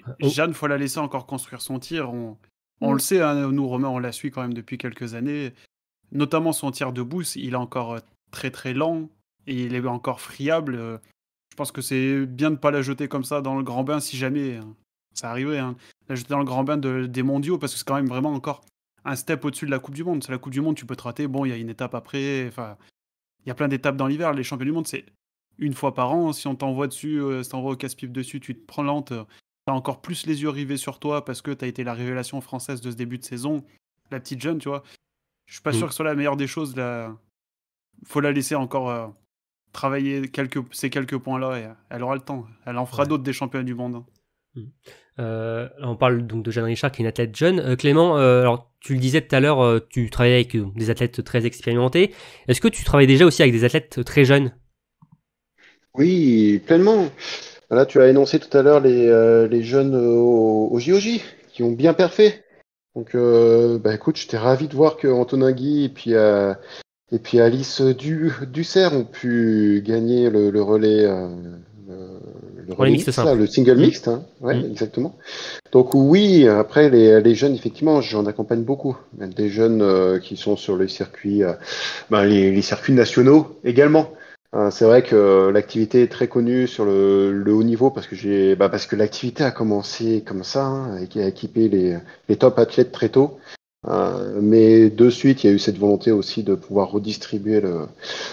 Ah, oh. Jeanne, faut la laisser encore construire son tir. On, on mm. le sait, hein, nous Romain, on la suit quand même depuis quelques années. Notamment son tir de boost, il est encore euh, très très lent et il est encore friable. Euh, je pense que c'est bien de pas la jeter comme ça dans le grand bain si jamais hein. ça arrivait. Hein, la jeter dans le grand bain des mondiaux parce que c'est quand même vraiment encore un step au-dessus de la Coupe du Monde. C'est la Coupe du Monde, tu peux te rater. Bon, il y a une étape après. Enfin, il y a plein d'étapes dans l'hiver. Les champions du monde, c'est une fois par an. Si on t'envoie dessus, euh, si au casse-pipe dessus, tu te prends lente. T'as encore plus les yeux rivés sur toi parce que t'as été la révélation française de ce début de saison. La petite jeune, tu vois. Je suis pas mm. sûr que ce soit la meilleure des choses. Là. Faut la laisser encore euh, travailler quelques, ces quelques points-là et elle aura le temps. Elle en fera d'autres des Champions du monde. Hein. Mm. Euh, on parle donc de Jeanne Richard qui est une athlète jeune. Clément, alors tu le disais tout à l'heure, euh, tu travailles avec euh, des athlètes très expérimentés. Est-ce que tu travailles déjà aussi avec des athlètes très jeunes Oui, pleinement. Là, tu as énoncé tout à l'heure les, euh, jeunes au, JOJ qui ont bien parfait. Donc, bah, écoute, j'étais ravi de voir que Guy et puis, et puis Alice du, Dussert ont pu gagner le relais euh, le, le single mmh. mixte, hein, ouais, mmh. exactement. Donc oui, après les, les jeunes, effectivement, j'en accompagne beaucoup. Des jeunes euh, qui sont sur les circuits, euh, ben, les, les, circuits nationaux également. Hein, c'est vrai que l'activité est très connue sur le, haut niveau parce que j'ai, bah, parce que l'activité a commencé comme ça hein, et qui a équipé les, les top athlètes très tôt. Euh, mais de suite, il y a eu cette volonté aussi de pouvoir redistribuer le,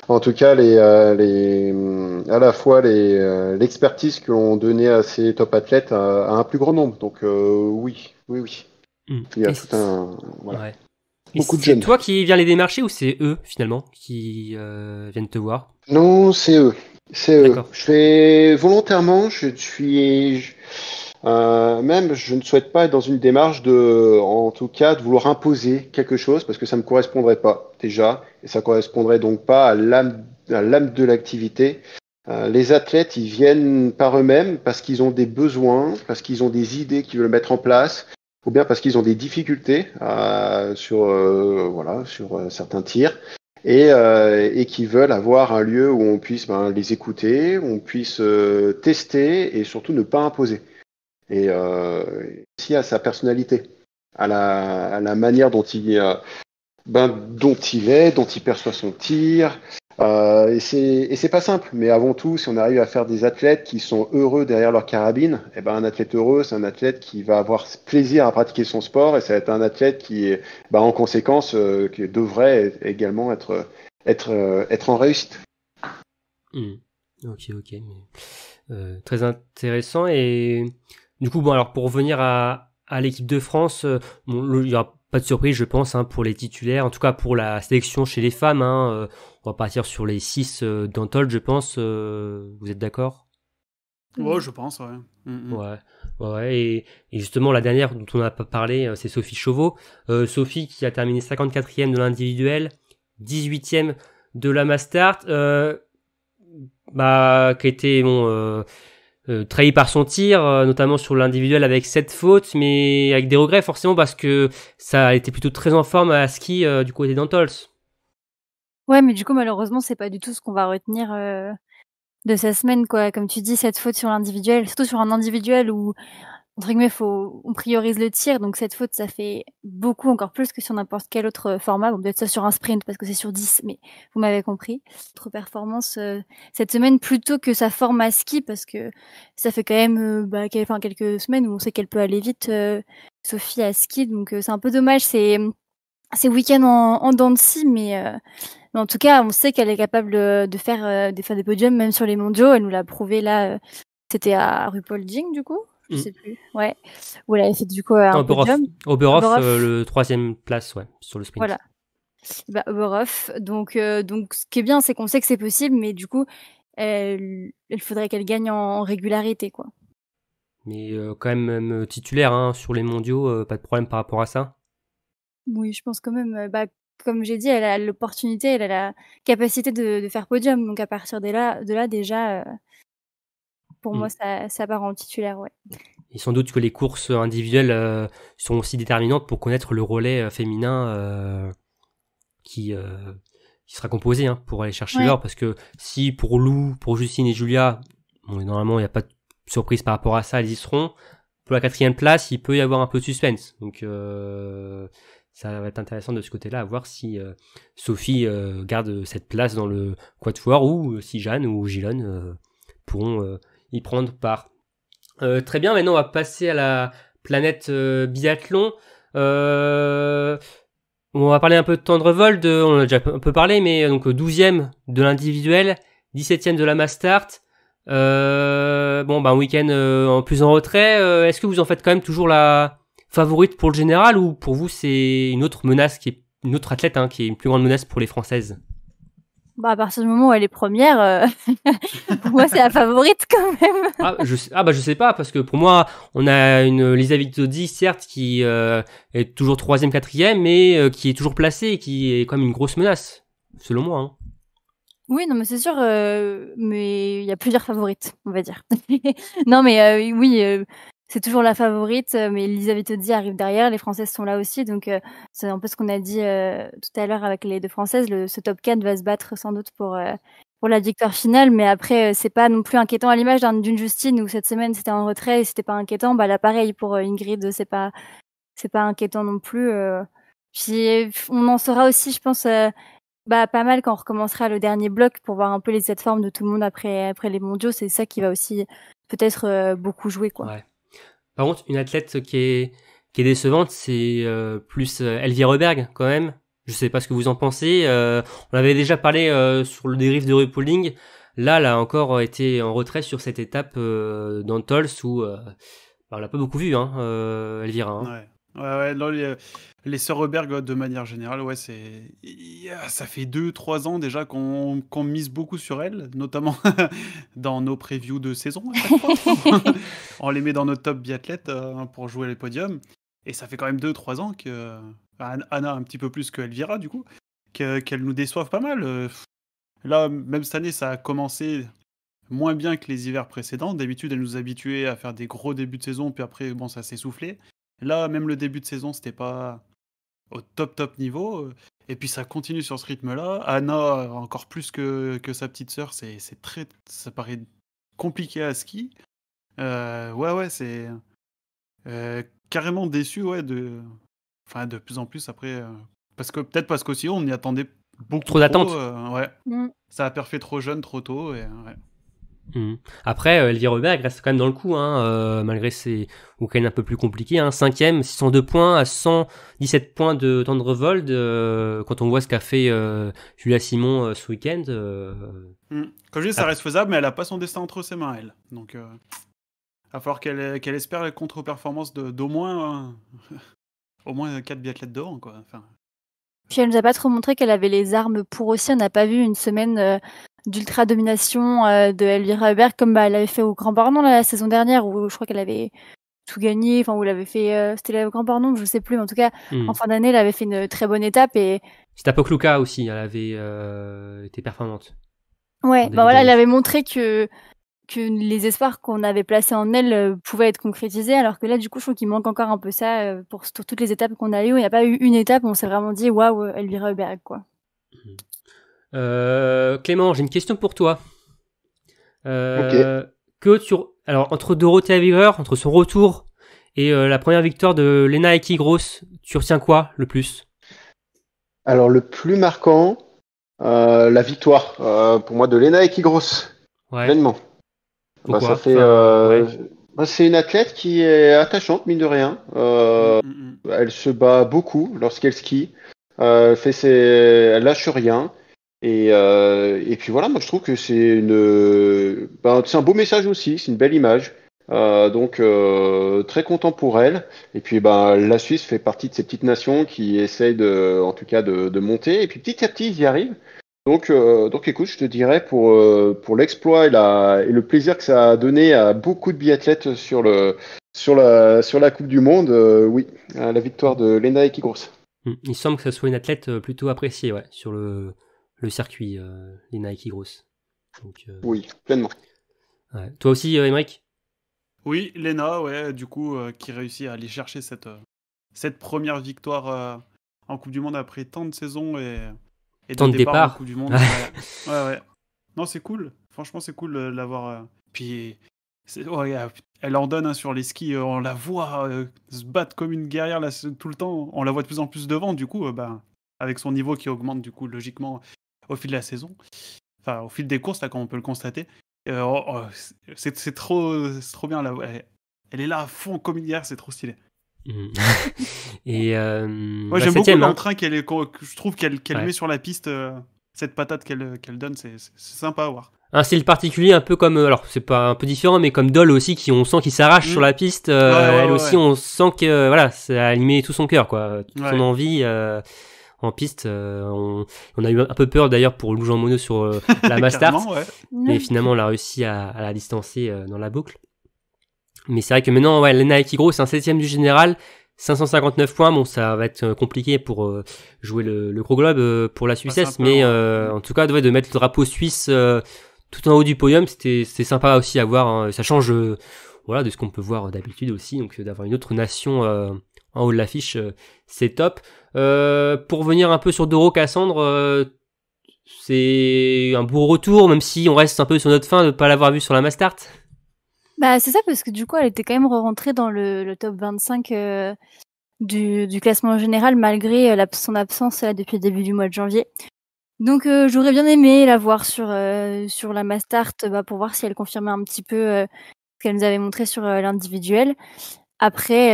en tout cas les, euh, euh, à la fois les l'expertise qu'on donnait à ces top athlètes à, un plus grand nombre. Donc oui, oui, oui. Hmm. Il y a C'est toi qui viens les démarcher ou c'est eux finalement qui viennent te voir Non, c'est eux. C'est eux. Je fais volontairement, je suis. Je euh, même, je ne souhaite pas être dans une démarche de, en tout cas, de vouloir imposer quelque chose parce que ça ne me correspondrait pas déjà et ça ne correspondrait donc pas à l'âme, de l'activité. Euh, les athlètes, ils viennent par eux-mêmes parce qu'ils ont des besoins, parce qu'ils ont des idées qu'ils veulent mettre en place, ou bien parce qu'ils ont des difficultés euh, sur, voilà, sur certains tirs et, qui veulent avoir un lieu où on puisse ben, les écouter, où on puisse tester et surtout ne pas imposer et euh, aussi à sa personnalité, à la, à la manière dont il, euh, ben, dont il est, dont il perçoit son tir. Euh, et c'est pas simple, mais avant tout, si on arrive à faire des athlètes qui sont heureux derrière leur carabine, et eh ben un athlète heureux, c'est un athlète qui va avoir plaisir à pratiquer son sport et ça va être un athlète qui, ben, en conséquence, euh, qui devrait également être, être, être en réussite. Hmm. Ok, ok, très intéressant et du coup, bon, alors pour revenir à, l'équipe de France, euh, il n'y aura pas de surprise, je pense, hein, pour les titulaires. En tout cas, pour la sélection chez les femmes, hein, euh, on va partir sur les 6 euh, d'Antol, je pense. vous êtes d'accord Ouais, je pense, ouais. Mm, mm. ouais, et, justement, la dernière dont on n'a pas parlé, c'est Sophie Chauveau. Sophie qui a terminé 54e de l'individuel, 18e de la Mastart, bah, qui était... Euh, trahi par son tir, euh, notamment sur l'individuel avec cette faute, mais avec des regrets forcément parce que ça a été plutôt très en forme à ski euh, du côté d'Antols. Ouais, mais du coup malheureusement c'est pas du tout ce qu'on va retenir de cette semaine quoi. Comme tu dis, cette faute sur l'individuel, surtout sur un individuel où entre guillemets, faut, on priorise le tir, donc cette faute, ça fait beaucoup, encore plus que sur n'importe quel autre euh, format. Bon, peut-être ça sur un sprint, parce que c'est sur 10, mais vous m'avez compris. Trop performance euh, cette semaine, plutôt que sa forme à ski, parce que ça fait quand même euh, bah, quelques, semaines où on sait qu'elle peut aller vite, Sophie, à ski, donc c'est un peu dommage. C'est c'est week end en, en mais, en tout cas, on sait qu'elle est capable de faire, euh, de des podiums, même sur les mondiaux. Elle nous l'a prouvé là. c'était à RuPaul Jing, du coup, je mm. sais plus. Ouais. Voilà, elle du coup un Oberhof. Euh, le troisième place, ouais, sur le sprint. Voilà. Eh ben, Oberhof. Donc, euh, donc, ce qui est bien, c'est qu'on sait que c'est possible, mais du coup, il faudrait qu'elle gagne en, régularité, quoi. Mais euh, quand même, titulaire hein, sur les mondiaux, pas de problème par rapport à ça. Oui, je pense quand même. Bah, comme j'ai dit, elle a l'opportunité, elle a la capacité de, faire podium. Donc à partir de là, de là déjà, pour mm. moi, ça, part en titulaire, ouais. Et sans doute que les courses individuelles euh, sont aussi déterminantes pour connaître le relais euh, féminin euh, qui, sera composé hein, pour aller chercher l'heure. l'or. Parce que si pour Lou, pour Justine et Julia, normalement, il n'y a pas de surprise par rapport à ça, elles y seront. Pour la quatrième place, il peut y avoir un peu de suspense. Donc, ça va être intéressant de ce côté-là à voir si Sophie garde cette place dans le quad-four ou si Jeanne ou Gillonne pourront y prendre part. Euh, très bien, maintenant on va passer à la planète euh, biathlon. Euh, on va parler un peu de Tendrevold, on en a déjà un peu parlé, mais donc 12e de l'individuel, 17e de la mass start. bon, ben un week-end en plus en retrait. Est-ce que vous en faites quand même toujours la favorite pour le général ou pour vous c'est une autre menace qui est une autre athlète hein, qui est une plus grande menace pour les Françaises bah, à partir du moment où elle est première, euh, pour moi, c'est la favorite quand même. ah, je, ah, bah, je sais pas, parce que pour moi, on a une Lisa Victodi, certes, qui euh, est toujours troisième, quatrième, mais euh, qui est toujours placée, qui est quand même une grosse menace, selon moi. Hein. Oui, non, mais c'est sûr, mais il y a plusieurs favorites, on va dire. non, mais oui, c'est toujours la favorite, euh, mais Elisabeth Oddy arrive derrière, les Françaises sont là aussi, donc euh, c'est un peu ce qu'on a dit euh, tout à l'heure avec les deux Françaises, le, ce top 4 va se battre sans doute pour, pour la victoire finale, mais après, c'est pas non plus inquiétant à l'image d'une Justine où cette semaine c'était en retrait et c'était pas inquiétant, bah là pareil pour Ingrid, c'est pas, c'est pas inquiétant non plus. Puis on en saura aussi, je pense, bah, pas mal quand on recommencera le dernier bloc pour voir un peu les états formes de tout le monde après, après les mondiaux. C'est ça qui va aussi peut-être beaucoup jouer. Quoi. Par contre, une athlète qui est, qui est décevante, c'est euh, plus euh, Elvire Berg quand même. Je sais pas ce que vous en pensez. Euh, on avait déjà parlé sur le dérive de repolling. Là, elle a encore été en retrait sur cette étape d'Antols où bah, on l'a pas beaucoup vu, hein, Elvira. Hein les, sœurs de manière générale, ouais, c'est ça fait 2-3 ans déjà qu'on mise beaucoup sur elles, notamment dans nos previews de saison. On les met dans notre top biathlètes euh, pour jouer les podiums. Et ça fait quand même 2-3 ans que bah, Anna un petit peu plus qu'Elvira du coup, qu'elle nous déçoive pas mal. Euh, là, même cette année, ça a commencé moins bien que les hivers précédents. D'habitude, elle nous habituait à faire des gros débuts de saison, puis après, bon, ça s'est soufflé. Là, même le début de saison, c'était pas au top top niveau. Euh, et puis ça continue sur ce rythme-là. Anna, encore plus que, que sa petite sœur, c'est, c'est très, ça paraît compliqué à ski. Euh, ouais, ouais, c'est euh, carrément déçu, ouais, de, enfin, de plus en plus après. parce que peut-être parce qu'aussi on y attendait beaucoup trop. d'attentes. ouais. Mm. Ça a perfait trop jeune, trop tôt. Et, Mmh. Après, euh, Elvire Robert reste quand même dans le coup, hein, euh, malgré ses week-ends un peu plus compliqués. Hein. Cinquième, 602 points à 117 points de de Euh, quand on voit ce qu'a fait euh, Julia Simon ce week-end. Mmh. Comme je dis, ça ah. reste faisable, mais elle n'a pas son destin entre ses mains, elle. Donc, il va falloir qu'elle espère les contre-performance d'au moins, au moins 4 biathlètes d'or. Quoi. Enfin... Puis elle nous a pas trop montré qu'elle avait les armes pour aussi. On n'a pas vu une semaine d'ultra domination euh, de Elvira Hubert comme bah, elle avait fait au Grand Pardon la saison dernière où je crois qu'elle avait tout gagné, enfin où elle avait fait euh, c'était au Grand Pardon je sais plus, mais en tout cas hmm. en fin d'année elle avait fait une très bonne étape et c'était Pokluka aussi, elle avait euh, été performante. Ouais, bah voilà, elle avait montré que que les espoirs qu'on avait placés en elle pouvaient être concrétisés, alors que là du coup je trouve qu'il manque encore un peu ça pour, toutes les étapes qu'on a eues. Il n'y a pas eu une étape où on s'est vraiment dit waouh Elvira Hubert quoi. Hmm. Euh, Clément, j'ai une question pour toi. Euh, que alors entre Dorothée Weaver entre son retour et euh, la première victoire de Lena Gross, tu retiens quoi le plus Alors le plus marquant, la victoire pour moi de Lena Gross. Ouais. Ah bah, bah, c'est une athlète qui est attachante, mine de rien. Mm, mm, mm. Elle se bat beaucoup lorsqu'elle skie. fait Elle lâche rien. Et, euh, et puis voilà, moi je trouve que c'est une, ben, c'est un beau message aussi, c'est une belle image. Euh, donc euh, très content pour elle. Et puis ben la Suisse fait partie de ces petites nations qui essayent de, en tout cas, de, de monter. Et puis petit à petit ils y arrivent. Donc donc écoute, je te dirais pour pour l'exploit et, et le plaisir que ça a donné à beaucoup de biathlètes sur le sur la sur la Coupe du Monde, oui, la victoire de Lena Ekigros. Hum, il semble que ce soit une athlète plutôt appréciée, ouais, sur le le circuit, euh, les Nike euh, Oui, pleinement. Toi aussi, Emmerich euh, Oui, Lena, ouais, du coup, qui réussit à aller chercher cette, cette première victoire en Coupe du Monde après tant de saisons et, tant de, départs départ, du Monde. Non, c'est cool. Franchement, c'est cool de l'avoir. Puis Ouais, elle en donne hein, sur les skis, on la voit se battre comme une guerrière là, tout le temps, on la voit de plus en plus devant, du coup, bah, avec son niveau qui augmente, du coup, logiquement, au fil de la saison, enfin au fil des courses, là, quand on peut le constater. Euh, oh, oh, c'est trop, trop bien, là. Elle, est là à fond comme hier, c'est trop stylé. Mm. Et euh, bah, j'aime beaucoup l'entrain hein. qu'elle, est, je trouve qu'elle, met sur la piste, euh, cette patate qu'elle, qu'elle donne, c'est, sympa à voir. Un style particulier, un peu comme, euh, alors c'est pas un peu différent, mais comme Doll aussi, qui on sent qu'il s'arrache mm. sur la piste. elle aussi, on sent que voilà, ça a animé tout son cœur, quoi, son envie en piste. Euh, on, a eu un peu peur d'ailleurs pour Lou Jean Monod sur euh, la Mastart, mais mm. finalement on l'a réussi à, la distancer euh, dans la boucle. Mais c'est vrai que maintenant, ouais, Lena Ekigro, c'est un septième du général. 559 points, bon, ça va être compliqué pour jouer le, gros globe pour la Suissesse, mais en tout cas, de mettre le drapeau suisse tout en haut du podium, c'était sympa aussi à voir. Hein. Ça change voilà, de ce qu'on peut voir d'habitude aussi, donc d'avoir une autre nation en haut de l'affiche, c'est top. Euh, pour venir un peu sur Doro Cassandre, euh, c'est un beau retour, même si on reste un peu sur notre fin de ne pas l'avoir vue sur la Mastart. Bah, c'est ça, parce que du coup, elle était quand même re rentrée dans le, top 25 euh, du, classement général, malgré son absence depuis le début du mois de janvier. Donc, j'aurais bien aimé la voir sur, sur la Mastart bah, pour voir si elle confirmait un petit peu ce qu'elle nous avait montré sur l'individuel. Après,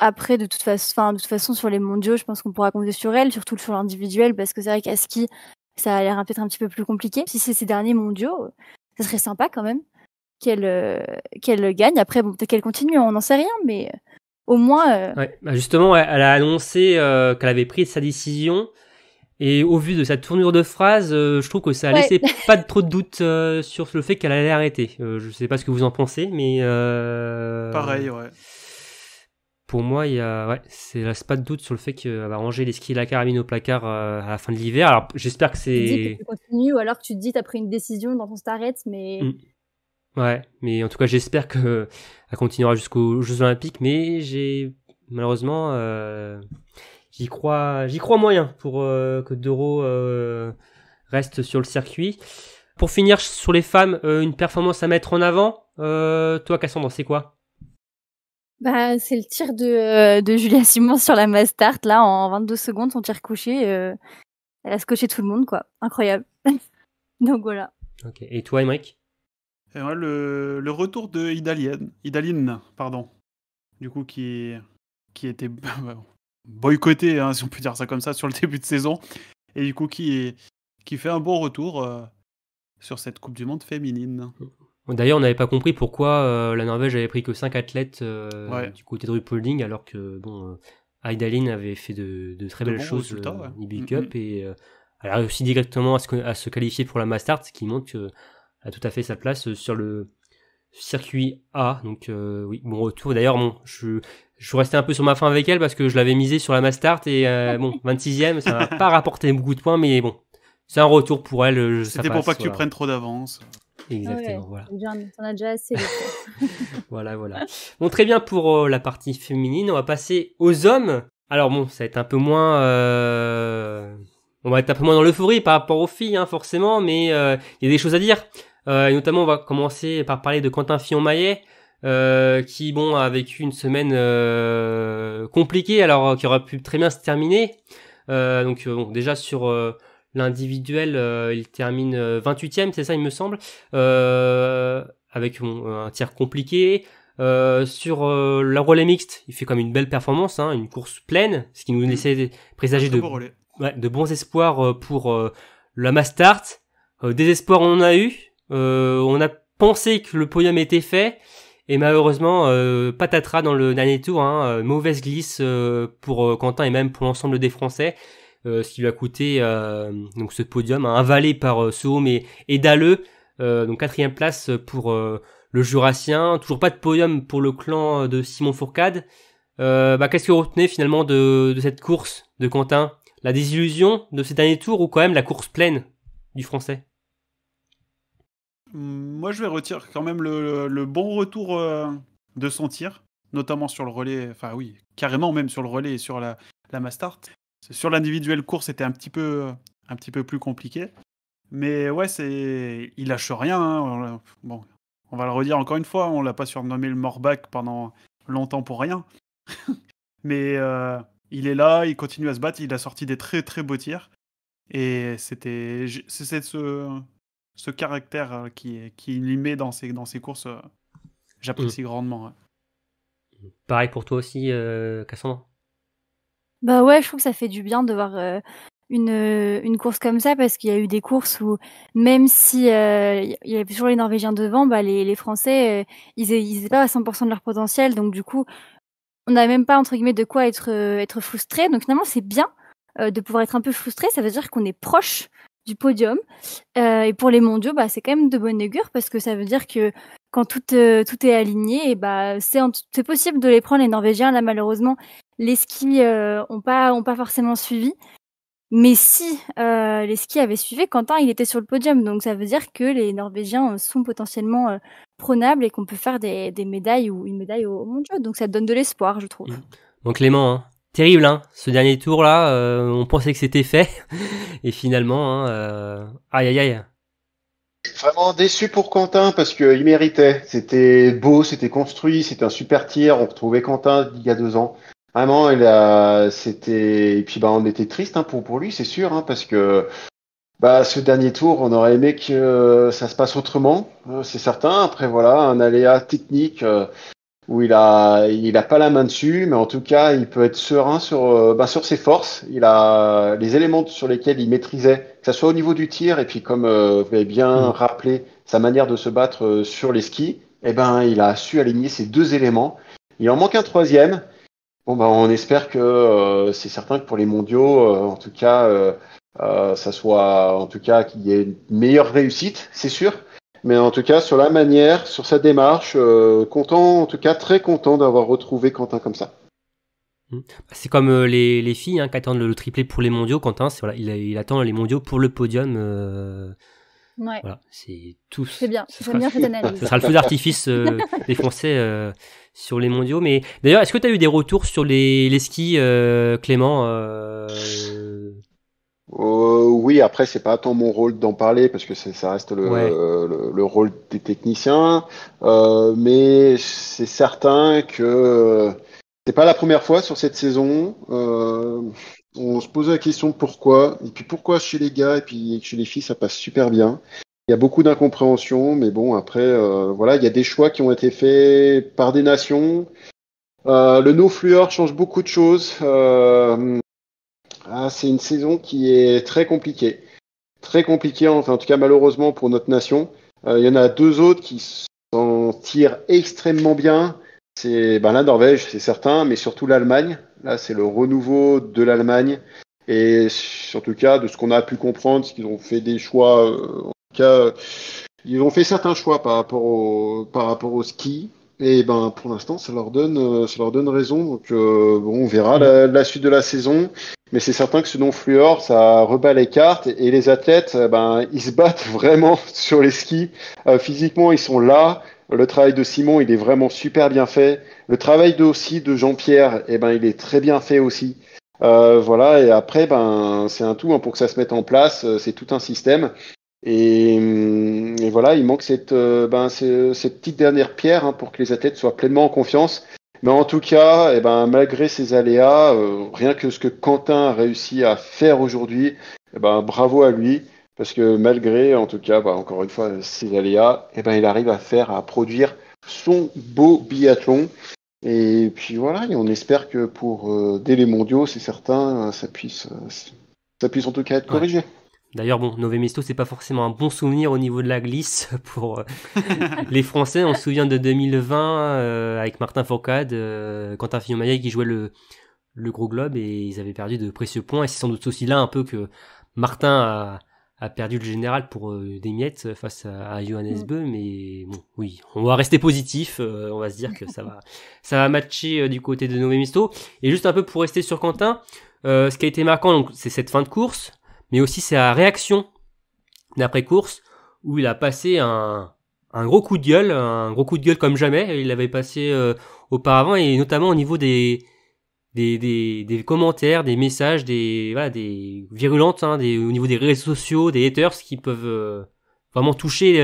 après, de toute façon, sur les mondiaux, je pense qu'on pourra compter sur elle, surtout sur l'individuel, parce que c'est vrai qu'à ça a l'air peut-être un petit peu plus compliqué. Si c'est ces derniers mondiaux, ça serait sympa quand même qu'elle euh, qu'elle gagne. Après, peut-être qu'elle continue, on n'en sait rien, mais euh, au moins. Euh, bah, justement, elle a annoncé qu'elle avait pris sa décision. Et au vu de sa tournure de phrase, je trouve que ça a laissé pas de trop de doute sur le fait qu'elle allait arrêter. je ne sais pas ce que vous en pensez, mais. Pareil, ouais pour moi, il y a, c'est pas de doute sur le fait qu'elle va ranger les skis et la caramine au placard euh, à la fin de l'hiver. Alors, j'espère que c'est. Tu, dis que tu continues, ou alors que tu te dis, t'as pris une décision, dans ton s'arrête mais. Mm. Ouais, mais en tout cas, j'espère que continuera jusqu'aux Jeux Olympiques, mais j'ai, malheureusement, euh, j'y crois, j'y crois moyen pour euh, que Doro reste sur le circuit. Pour finir sur les femmes, une performance à mettre en avant, toi, Cassandre, c'est quoi bah, c'est le tir de, euh, de Julia Simon sur la Mastart, là, en 22 secondes, son tir couché. Euh, elle a scotché tout le monde, quoi. Incroyable. Donc voilà. Et toi, Emmerich Et le, le, retour de Idalienne, Idaline, pardon. Du coup, qui, qui était bah, boycotté, hein, si on peut dire ça comme ça, sur le début de saison. Et du coup, qui, qui fait un bon retour euh, sur cette Coupe du Monde féminine. Oh, oh. D'ailleurs, on n'avait pas compris pourquoi euh, la Norvège avait pris que 5 athlètes euh, du côté de Rupolding, alors que bon, euh, Aydalin avait fait de, très belles choses au ouais. temps, mm, Cup mm. et elle a réussi directement à se, qualifier pour la Mastart, ce qui montre qu'elle a tout à fait sa place sur le circuit A. Donc oui, bon retour. D'ailleurs, bon, je, je restais un peu sur ma fin avec elle parce que je l'avais misé sur la Mastart et bon, 26e, ça n'a pas rapporté beaucoup de points, mais bon, c'est un retour pour elle. C'était pour pas que tu prennes trop d'avance. Exactement, voilà. déjà assez. voilà, voilà. Bon, très bien pour euh, la partie féminine. On va passer aux hommes. Alors bon, ça va être un peu moins... Euh, on va être un peu moins dans l'euphorie par rapport aux filles, hein, forcément, mais euh, il y a des choses à dire. et notamment, on va commencer par parler de Quentin Fillon-Maillet. qui bon a vécu une semaine compliquée alors qui aurait pu très bien se terminer donc déjà sur L'individuel, euh, il termine 28e, euh, c'est ça, il me semble, euh, avec un tiers compliqué. sur la relais mixte, il fait comme une belle performance, hein, une course pleine, ce qui nous mmh. laissait présager de, de bons espoirs pour la Mastart. des espoirs, on en a eu. on a pensé que le podium était fait. Et malheureusement, patatras dans le dernier tour, hein, mauvaise glisse pour Quentin et même pour l'ensemble des Français. Euh, ce qui lui a coûté euh, donc ce podium, hein, avalé par Soum et, et donc quatrième place pour euh, le Jurassien. Toujours pas de podium pour le clan de Simon Fourcade. Bah, qu'est-ce que vous retenez finalement de, cette course de Quentin La désillusion de ces derniers tours ou quand même la course pleine du Français mmh, moi, je vais retirer quand même le, bon retour de son tir, notamment sur le relais, enfin oui, carrément même sur le relais et sur la, la Mastart. Sur l'individuel course, c'était un petit peu un petit peu plus compliqué. Mais ouais, c'est il lâche rien. Hein. Bon, on va le redire encore une fois, on l'a pas surnommé le Morbac pendant longtemps pour rien. Mais euh, il est là, il continue à se battre, il a sorti des très très beaux tirs. Et c'était c'est ce, ce caractère euh, qui, qui met dans ses, dans ses courses, euh, j'apprécie mm. grandement. Pareil pour toi aussi, euh, Cassandre bah ouais, je trouve que ça fait du bien de voir euh, une, euh, une course comme ça parce qu'il y a eu des courses où même si euh, il y avait toujours les Norvégiens devant, bah les, les Français ils n'étaient pas à 100% de leur potentiel, donc du coup on n'avait même pas entre guillemets de quoi être être frustré. Donc finalement c'est bien de pouvoir être un peu frustré, ça veut dire qu'on est proche du podium. et pour les Mondiaux, bah c'est quand même de bonne augure parce que ça veut dire que quand tout, euh, tout est aligné, et eh bah, c'est, possible de les prendre. Les Norvégiens, là, malheureusement, les skis n'ont euh, pas, ont pas forcément suivi. Mais si euh, les skis avaient suivi, Quentin, il était sur le podium. Donc ça veut dire que les Norvégiens sont potentiellement euh, et qu'on peut faire des, des, médailles ou une médaille au, mon Donc ça donne de l'espoir, je trouve. Mmh. Donc Clément, hein, terrible, hein, ce dernier tour-là, on pensait que c'était fait. et finalement, hein, aïe aïe aïe. Vraiment déçu pour Quentin parce qu'il méritait. C'était beau, c'était construit, c'était un super tir. On retrouvait Quentin il y a deux ans. Vraiment, il a, c'était, et puis bah on était triste hein, pour pour lui, c'est sûr, hein, parce que bah ce dernier tour, on aurait aimé que euh, ça se passe autrement, euh, c'est certain. Après voilà, un aléa technique, euh, où il a il a pas la main dessus, mais en tout cas il peut être serein sur euh, bah, sur ses forces. Il a les éléments sur lesquels il maîtrisait, que ce soit au niveau du tir et puis comme euh, vous avez bien mm. rappelé sa manière de se battre euh, sur les skis, eh ben il a su aligner ces deux éléments. Il en manque un troisième. Bon ben on espère que c'est certain que pour les mondiaux, en tout cas ça soit en tout cas qu'il y ait une meilleure réussite, c'est sûr. Mais en tout cas, sur la manière, sur sa démarche, euh, content, en tout cas très content d'avoir retrouvé Quentin comme ça. Hmm. C'est comme euh, les, filles hein, qui attendent le, triplé pour les mondiaux. Quentin, il, attend les mondiaux pour le podium. Euh, ouais. c'est tous. C'est bien, ce bien cette analyse. Ce sera le feu d'artifice des Français sur les mondiaux. Mais d'ailleurs, est-ce que tu as eu des retours sur les, les skis, Clément euh, oui, après, c'est pas tant mon rôle d'en parler parce que ça reste le, rôle des techniciens, euh, mais c'est certain que c'est pas la première fois sur cette saison. Euh, on se pose la question pourquoi, et puis pourquoi chez les gars et puis chez les filles ça passe super bien. Il y a beaucoup d'incompréhension, mais bon, après, voilà, il y a des choix qui ont été faits par des nations. le no-fluor change beaucoup de choses. Euh, ah, C'est une saison qui est très compliquée. Très compliquée, en tout cas malheureusement pour notre nation. Euh, il y en a deux autres qui s'en tirent extrêmement bien. C'est ben, la Norvège, c'est certain, mais surtout l'Allemagne. Là, c'est le renouveau de l'Allemagne. Et en tout cas, de ce qu'on a pu comprendre, c'est qu'ils ont fait des choix. Euh, en tout cas, ils ont fait certains choix par rapport au, par rapport au ski. Et ben, pour l'instant, ça leur donne, euh, ça leur donne raison. Donc, bon, on verra la, suite de la saison. Mais c'est certain que ce non-fluor, ça rebat les cartes et les athlètes, eh ben, ils se battent vraiment sur les skis. Euh, physiquement, ils sont là. Le travail de Simon, il est vraiment super bien fait. Le travail de, aussi de Jean-Pierre, eh ben, il est très bien fait aussi. Euh, voilà, et après, ben, c'est un tout hein, pour que ça se mette en place. Euh, c'est tout un système. Et, hum, voilà, il manque cette, ben, cette petite dernière pierre hein, pour que les athlètes soient pleinement en confiance mais en tout cas, eh ben, malgré ces aléas, euh, rien que ce que Quentin a réussi à faire aujourd'hui, eh ben, bravo à lui. Parce que malgré, en tout cas, bah, encore une fois, ces aléas, eh ben, il arrive à faire, à produire son beau biathlon. Et puis voilà, on espère que pour euh, dès les mondiaux, c'est certain, euh, ça puisse, ça puisse en tout cas être corrigé. D'ailleurs, bon, Nové Mesto, c'est pas forcément un bon souvenir au niveau de la glisse pour euh, les Français. On se souvient de 2020 euh, avec Martin Fourcade, euh, Quentin fillon qui jouait le, le gros globe et ils avaient perdu de précieux points. Et c'est sans doute aussi là un peu que Martin a, a perdu le général pour des miettes face à, Johannes mm. Beu. Mais bon, oui, on va rester positif. on va se dire que ça va, ça va matcher du côté de Nové Et juste un peu pour rester sur Quentin, ce qui a été marquant, donc, c'est cette fin de course mais aussi sa réaction d'après-course, où il a passé un, gros coup de gueule, un gros coup de gueule comme jamais. Il avait passé euh, auparavant et notamment au niveau des des, commentaires, des messages, des virulentes, hein, au niveau des réseaux sociaux, des haters qui peuvent euh, vraiment toucher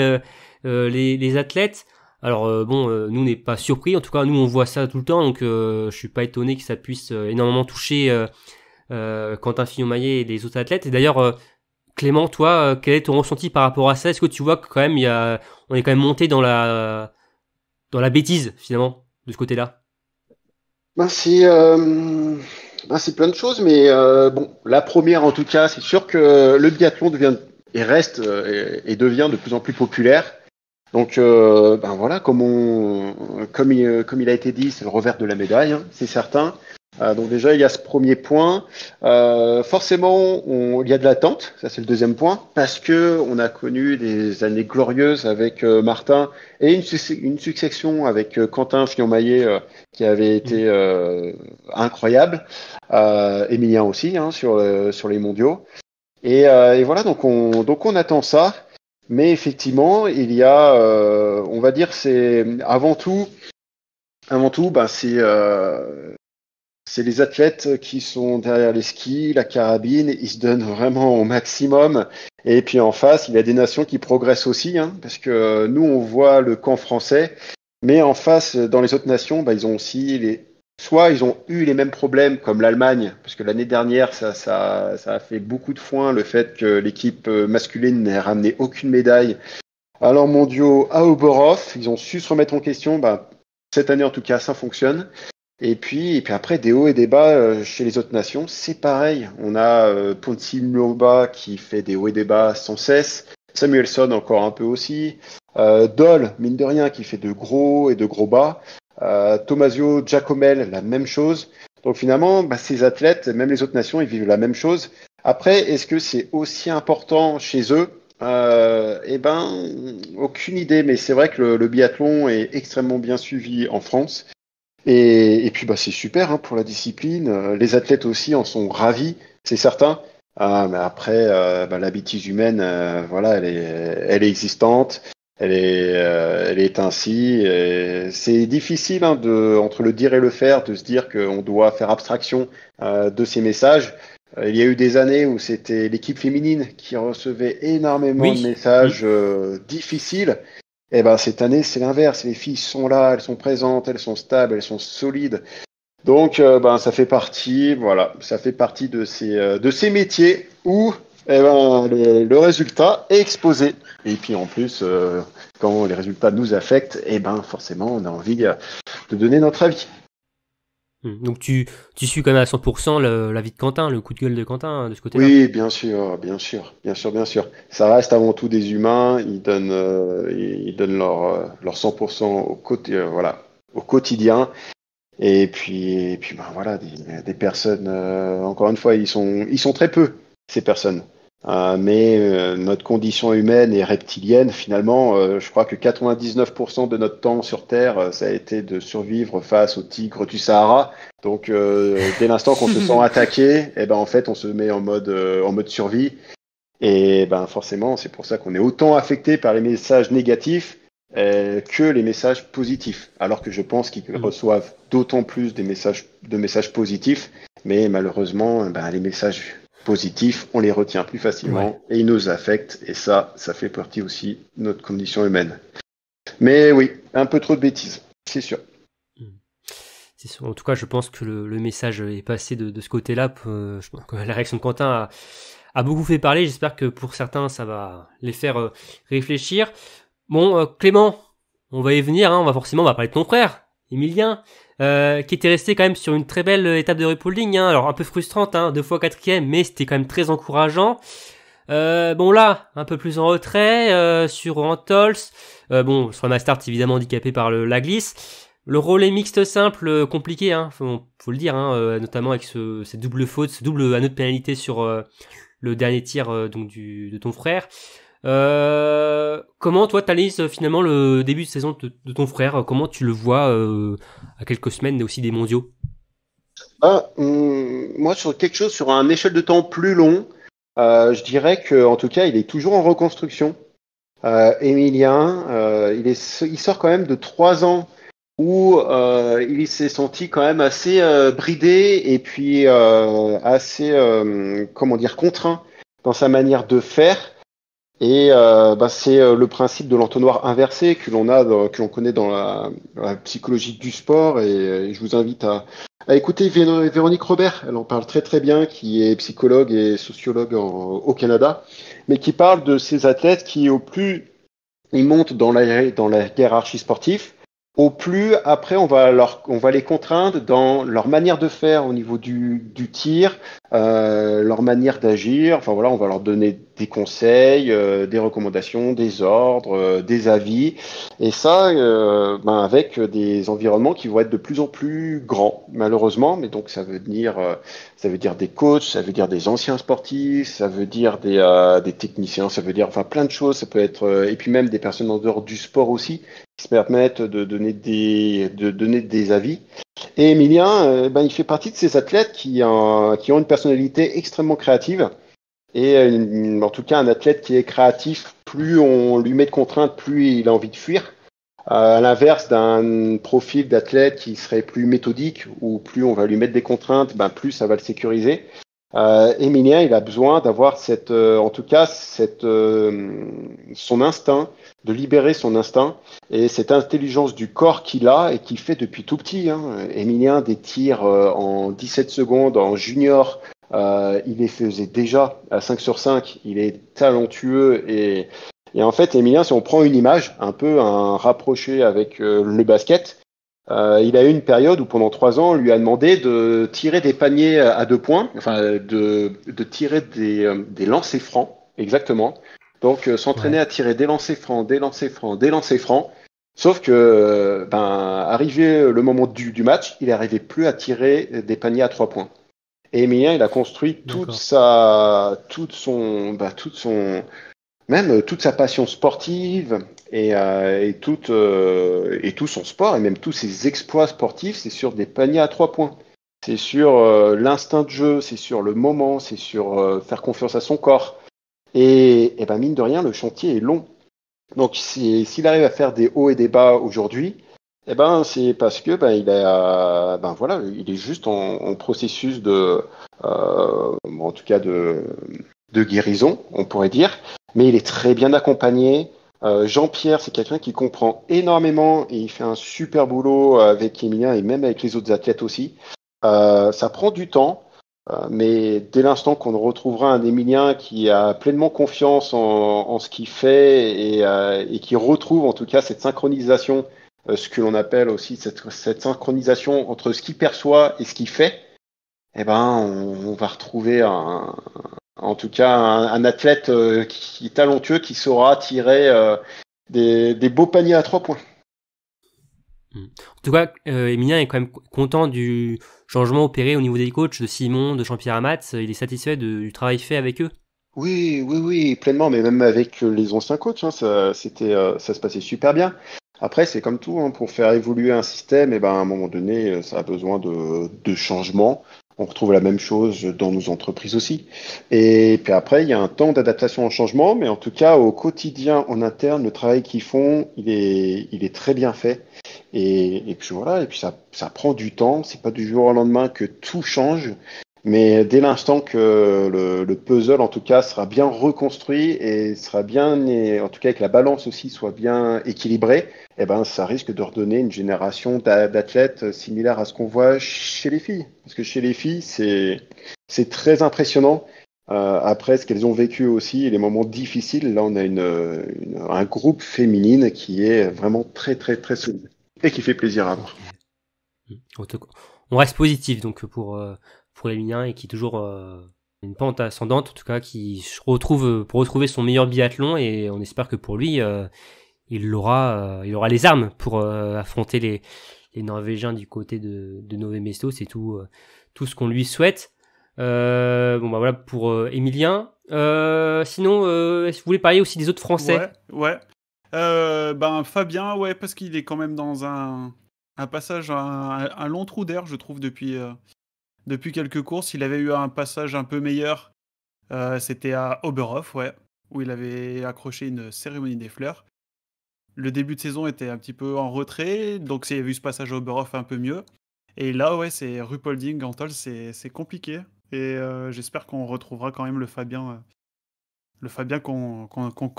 euh, les, athlètes. Alors bon, nous n'est pas surpris. En tout cas, nous on voit ça tout le temps, donc je suis pas étonné que ça puisse énormément toucher euh, Quentin Fillon-Maillet et des autres athlètes. Et d'ailleurs, euh, Clément, toi, euh, quel est ton ressenti par rapport à ça Est-ce que tu vois que quand même, on est quand même monté dans la, dans la bêtise, finalement, de ce côté-là ben, C'est plein de choses, mais bon, la première, en tout cas, c'est sûr que le biathlon devient et reste et, devient de plus en plus populaire. Donc, ben voilà, comme, comme, il, comme il a été dit, c'est le revers de la médaille, hein, c'est certain. Euh, donc déjà, il y a ce premier point. Euh, forcément, il y a de l'attente, ça c'est le deuxième point, parce que on a connu des années glorieuses avec euh, Martin et une, succession avec Quentin Fionmaillet qui avait été mm. incroyable, Emilien aussi hein, sur, sur les mondiaux. Et, voilà, donc on, donc on attend ça. Mais effectivement, il y a, on va dire, c'est avant tout, avant tout, ben, c'est c'est les athlètes qui sont derrière les skis, la carabine, ils se donnent vraiment au maximum. Et puis en face, il y a des nations qui progressent aussi, hein, parce que euh, nous, on voit le camp français, mais en face, dans les autres nations, bah, ils ont aussi les... Soit ils ont eu les mêmes problèmes comme l'Allemagne, parce que l'année dernière, ça, ça, ça a fait beaucoup de foin le fait que l'équipe euh, masculine n'ait ramené aucune médaille Alors mondiaux à Oborov. Ils ont su se remettre en question. Bah, cette année, en tout cas, ça fonctionne. Et puis, et puis après, des hauts et des bas euh, chez les autres nations, c'est pareil. On a euh, Ponti qui fait des hauts et des bas sans cesse. Samuelson encore un peu aussi. Euh, Doll, mine de rien, qui fait de gros et de gros bas. Euh, Tomasio Giacomel, la même chose. Donc finalement, bah, ces athlètes, même les autres nations, ils vivent la même chose. Après, est-ce que c'est aussi important chez eux euh, Eh ben, aucune idée. Mais c'est vrai que le biathlon est extrêmement bien suivi en France. Et, puis bah, c'est super hein, pour la discipline. Euh, les athlètes aussi en sont ravis, c'est certain. Ah, mais après, euh, bah, la bêtise humaine, euh, voilà, elle est, elle est existante, elle est, elle est ainsi. C'est difficile hein, de, entre le dire et le faire, de se dire qu'on doit faire abstraction de ces messages. Il y a eu des années où c'était l'équipe féminine qui recevait énormément de messages difficiles. Eh ben cette année, c'est l'inverse. Les filles sont là, elles sont présentes, elles sont stables, elles sont solides. Donc euh, ben ça fait partie, voilà, ça fait partie de ces euh, de ces métiers où eh ben, le, résultat est exposé. Et puis en plus, euh, quand les résultats nous affectent, et eh ben forcément, on a envie de donner notre avis. Hmm. Donc tu, tu suis quand même à 100% la vie de Quentin, le coup de gueule de Quentin hein, de ce côté-là. Oui, bien sûr, bien sûr, bien sûr, bien sûr. Ça reste avant tout des humains. Ils donnent, euh, ils donnent leur, euh, leur 100% au, euh, voilà, au quotidien. Et puis, et puis ben voilà, des, personnes. encore une fois, ils sont, ils sont très peu ces personnes. Euh, mais euh, notre condition humaine et reptilienne, finalement, euh, je crois que 99% de notre temps sur Terre, ça a été de survivre face au tigre du Sahara. Donc, dès l'instant qu'on se sent attaqué, et eh ben en fait, on se met en mode en mode survie. Et ben forcément, c'est pour ça qu'on est autant affecté par les messages négatifs que les messages positifs. Alors que je pense qu'ils mm. reçoivent d'autant plus des messages de messages positifs. Mais malheureusement, eh ben, les messages positifs, on les retient plus facilement et ils nous affectent. Et ça, ça fait partie aussi de notre condition humaine. Mais oui, un peu trop de bêtises, c'est sûr. Hmm. En tout cas, je pense que le, message est passé de, ce côté-là. Euh, la réaction de Quentin a, beaucoup fait parler. J'espère que pour certains, ça va les faire euh, réfléchir. Bon, euh, Clément, on va y venir. Hein. on va forcément, parler de ton frère, Emilien. Euh, qui était resté quand même sur une très belle euh, étape de repouling. Hein. Alors un peu frustrante, hein, deux fois quatrième, mais c'était quand même très encourageant. Euh, bon là, un peu plus en retrait sur Antols. bon, sur start évidemment handicapé par la glisse. Le relais mixte simple compliqué, hein, faut, le dire, hein, notamment avec ce, cette double faute, ce double anneau de pénalité sur le dernier tir donc de ton frère. Euh, comment toi t'analyses euh, finalement le début de saison de, ton frère Comment tu le vois euh, à quelques semaines aussi des mondiaux bah, hmm, Moi sur quelque chose sur un échelle de temps plus long, je dirais qu'en tout cas il est toujours en reconstruction. Emilien, il, il sort quand même de trois ans où il s'est senti quand même assez bridé et puis assez comment dire contraint dans sa manière de faire. Et euh, bah, c'est euh, le principe de l'entonnoir inversé que l'on a, que l'on connaît dans la, psychologie du sport. Et, euh, je vous invite à, écouter Véronique Robert. Elle en parle très très bien, qui est psychologue et sociologue au Canada, mais qui parle de ces athlètes qui, au plus ils montent dans la, dans la hiérarchie sportive, au plus après on va leur, on va les contraindre dans leur manière de faire au niveau du, du tir, leur manière d'agir. Enfin voilà, on va leur donner des conseils, euh, des recommandations, des ordres, euh, des avis. Et ça, euh, ben avec des environnements qui vont être de plus en plus grands, malheureusement. Mais donc ça veut dire, ça veut dire des coachs, ça veut dire des anciens sportifs, ça veut dire des, des techniciens, ça veut dire enfin plein de choses. Ça peut être et puis même des personnes en dehors du sport aussi qui se permettent de donner des, de donner des avis. Et Emilien, ben il fait partie de ces athlètes qui, qui ont une personnalité extrêmement créative et euh, en tout cas un athlète qui est créatif, plus on lui met de contraintes, plus il a envie de fuir. Euh, à l'inverse d'un profil d'athlète qui serait plus méthodique, ou plus on va lui mettre des contraintes, ben plus ça va le sécuriser. Euh, Emilien, il a besoin d'avoir cette, euh, en tout cas, cette, son instinct, de libérer son instinct et cette intelligence du corps qu'il a et qu'il fait depuis tout petit. Hein. Emilien, des tirs en 17 secondes en junior euh, il les faisait déjà à 5 sur 5. Il est talentueux et, en fait, Emilien, si on prend une image, un peu un rapproché avec euh, le basket, euh, il a eu une période où pendant 3 ans, on lui a demandé de tirer des paniers à deux points, enfin de, tirer des, des lancers francs, exactement. Donc s'entraîner à tirer des lancers francs, des lancers francs, des lancers francs. Sauf que, ben, arrivé le moment du, du match, il n'arrivait plus à tirer des paniers à trois points. Et Emilien, il a construit toute sa, toute son, bah, toute son, même euh, toute sa passion sportive et, euh, toute, euh, et, tout son sport et même tous ses exploits sportifs, c'est sur des paniers à trois points. C'est sur l'instinct de jeu, c'est sur le moment, c'est sur faire confiance à son corps. Et, et ben mine de rien, le chantier est long. Donc s'il arrive à faire des hauts et des bas aujourd'hui, eh ben, c'est parce que ben, il est, euh, ben voilà, il est juste en, processus de, euh, en tout cas de, guérison, on pourrait dire. Mais il est très bien accompagné. Euh, Jean-Pierre, c'est quelqu'un qui comprend énormément et il fait un super boulot avec Emilien et même avec les autres athlètes aussi. ça prend du temps, mais dès l'instant qu'on retrouvera un Emilien qui a pleinement confiance en, ce qu'il fait et, et, qui retrouve en tout cas cette synchronisation euh, ce que l'on appelle aussi cette, cette, synchronisation entre ce qu'il perçoit et ce qu'il fait, eh ben, on, va retrouver en tout cas un, athlète euh, qui est talentueux qui saura tirer euh, des, beaux paniers à trois points. Hmm. En tout cas, Emilien est quand même content du changement opéré au niveau des coachs de Simon, de Jean-Pierre Amatz. Il est satisfait du travail fait avec eux. Oui, oui, oui, pleinement, mais même avec les anciens coachs, hein, ça, ça se passait super bien. Après, c'est comme tout, hein, pour faire évoluer un système, et eh ben, à un moment donné, euh, ça a besoin de, de changements. On retrouve la même chose dans nos entreprises aussi. Et puis après, il y a un temps d'adaptation au changement, mais en tout cas, au quotidien, en interne, le travail qu'ils font, il est, il est très bien fait. Et, et puis voilà, et puis ça, ça prend du temps. C'est pas du jour au lendemain que tout change. Mais dès l'instant que le, puzzle, en tout cas, sera bien reconstruit et sera bien, en tout cas, que la balance aussi soit bien équilibrée, eh ben, ça risque de redonner une génération d'athlètes similaire à ce qu'on voit chez les filles. Parce que chez les filles, c'est, très impressionnant. Euh, après ce qu'elles ont vécu aussi les moments difficiles, là, on a une, un groupe féminine qui est vraiment très, très, très solide et qui fait plaisir à voir. On reste positif donc pour, euh, pour les et qui est toujours euh, une pente ascendante, en tout cas, qui se retrouve euh, pour retrouver son meilleur biathlon et on espère que pour lui, euh, il aura, il aura les armes pour affronter les, les, Norvégiens du côté de, Nové Mesto. C'est tout, tout ce qu'on lui souhaite. bon bah voilà pour Emilien. Euh, sinon, que vous voulez parler aussi des autres Français Ouais. ben Fabien, ouais, parce qu'il est quand même dans un, un passage, un long trou d'air, je trouve, depuis depuis quelques courses, il avait eu un passage un peu meilleur. Euh, c'était à Oberhof, ouais, où il avait accroché une cérémonie des fleurs. Le début de saison était un petit peu en retrait, donc il y avait eu ce passage à Oberhof un peu mieux. Et là, ouais, c'est Rupolding, Antol, c'est compliqué. Et euh, j'espère qu'on retrouvera quand même le Fabien, euh, le Fabien qu'on a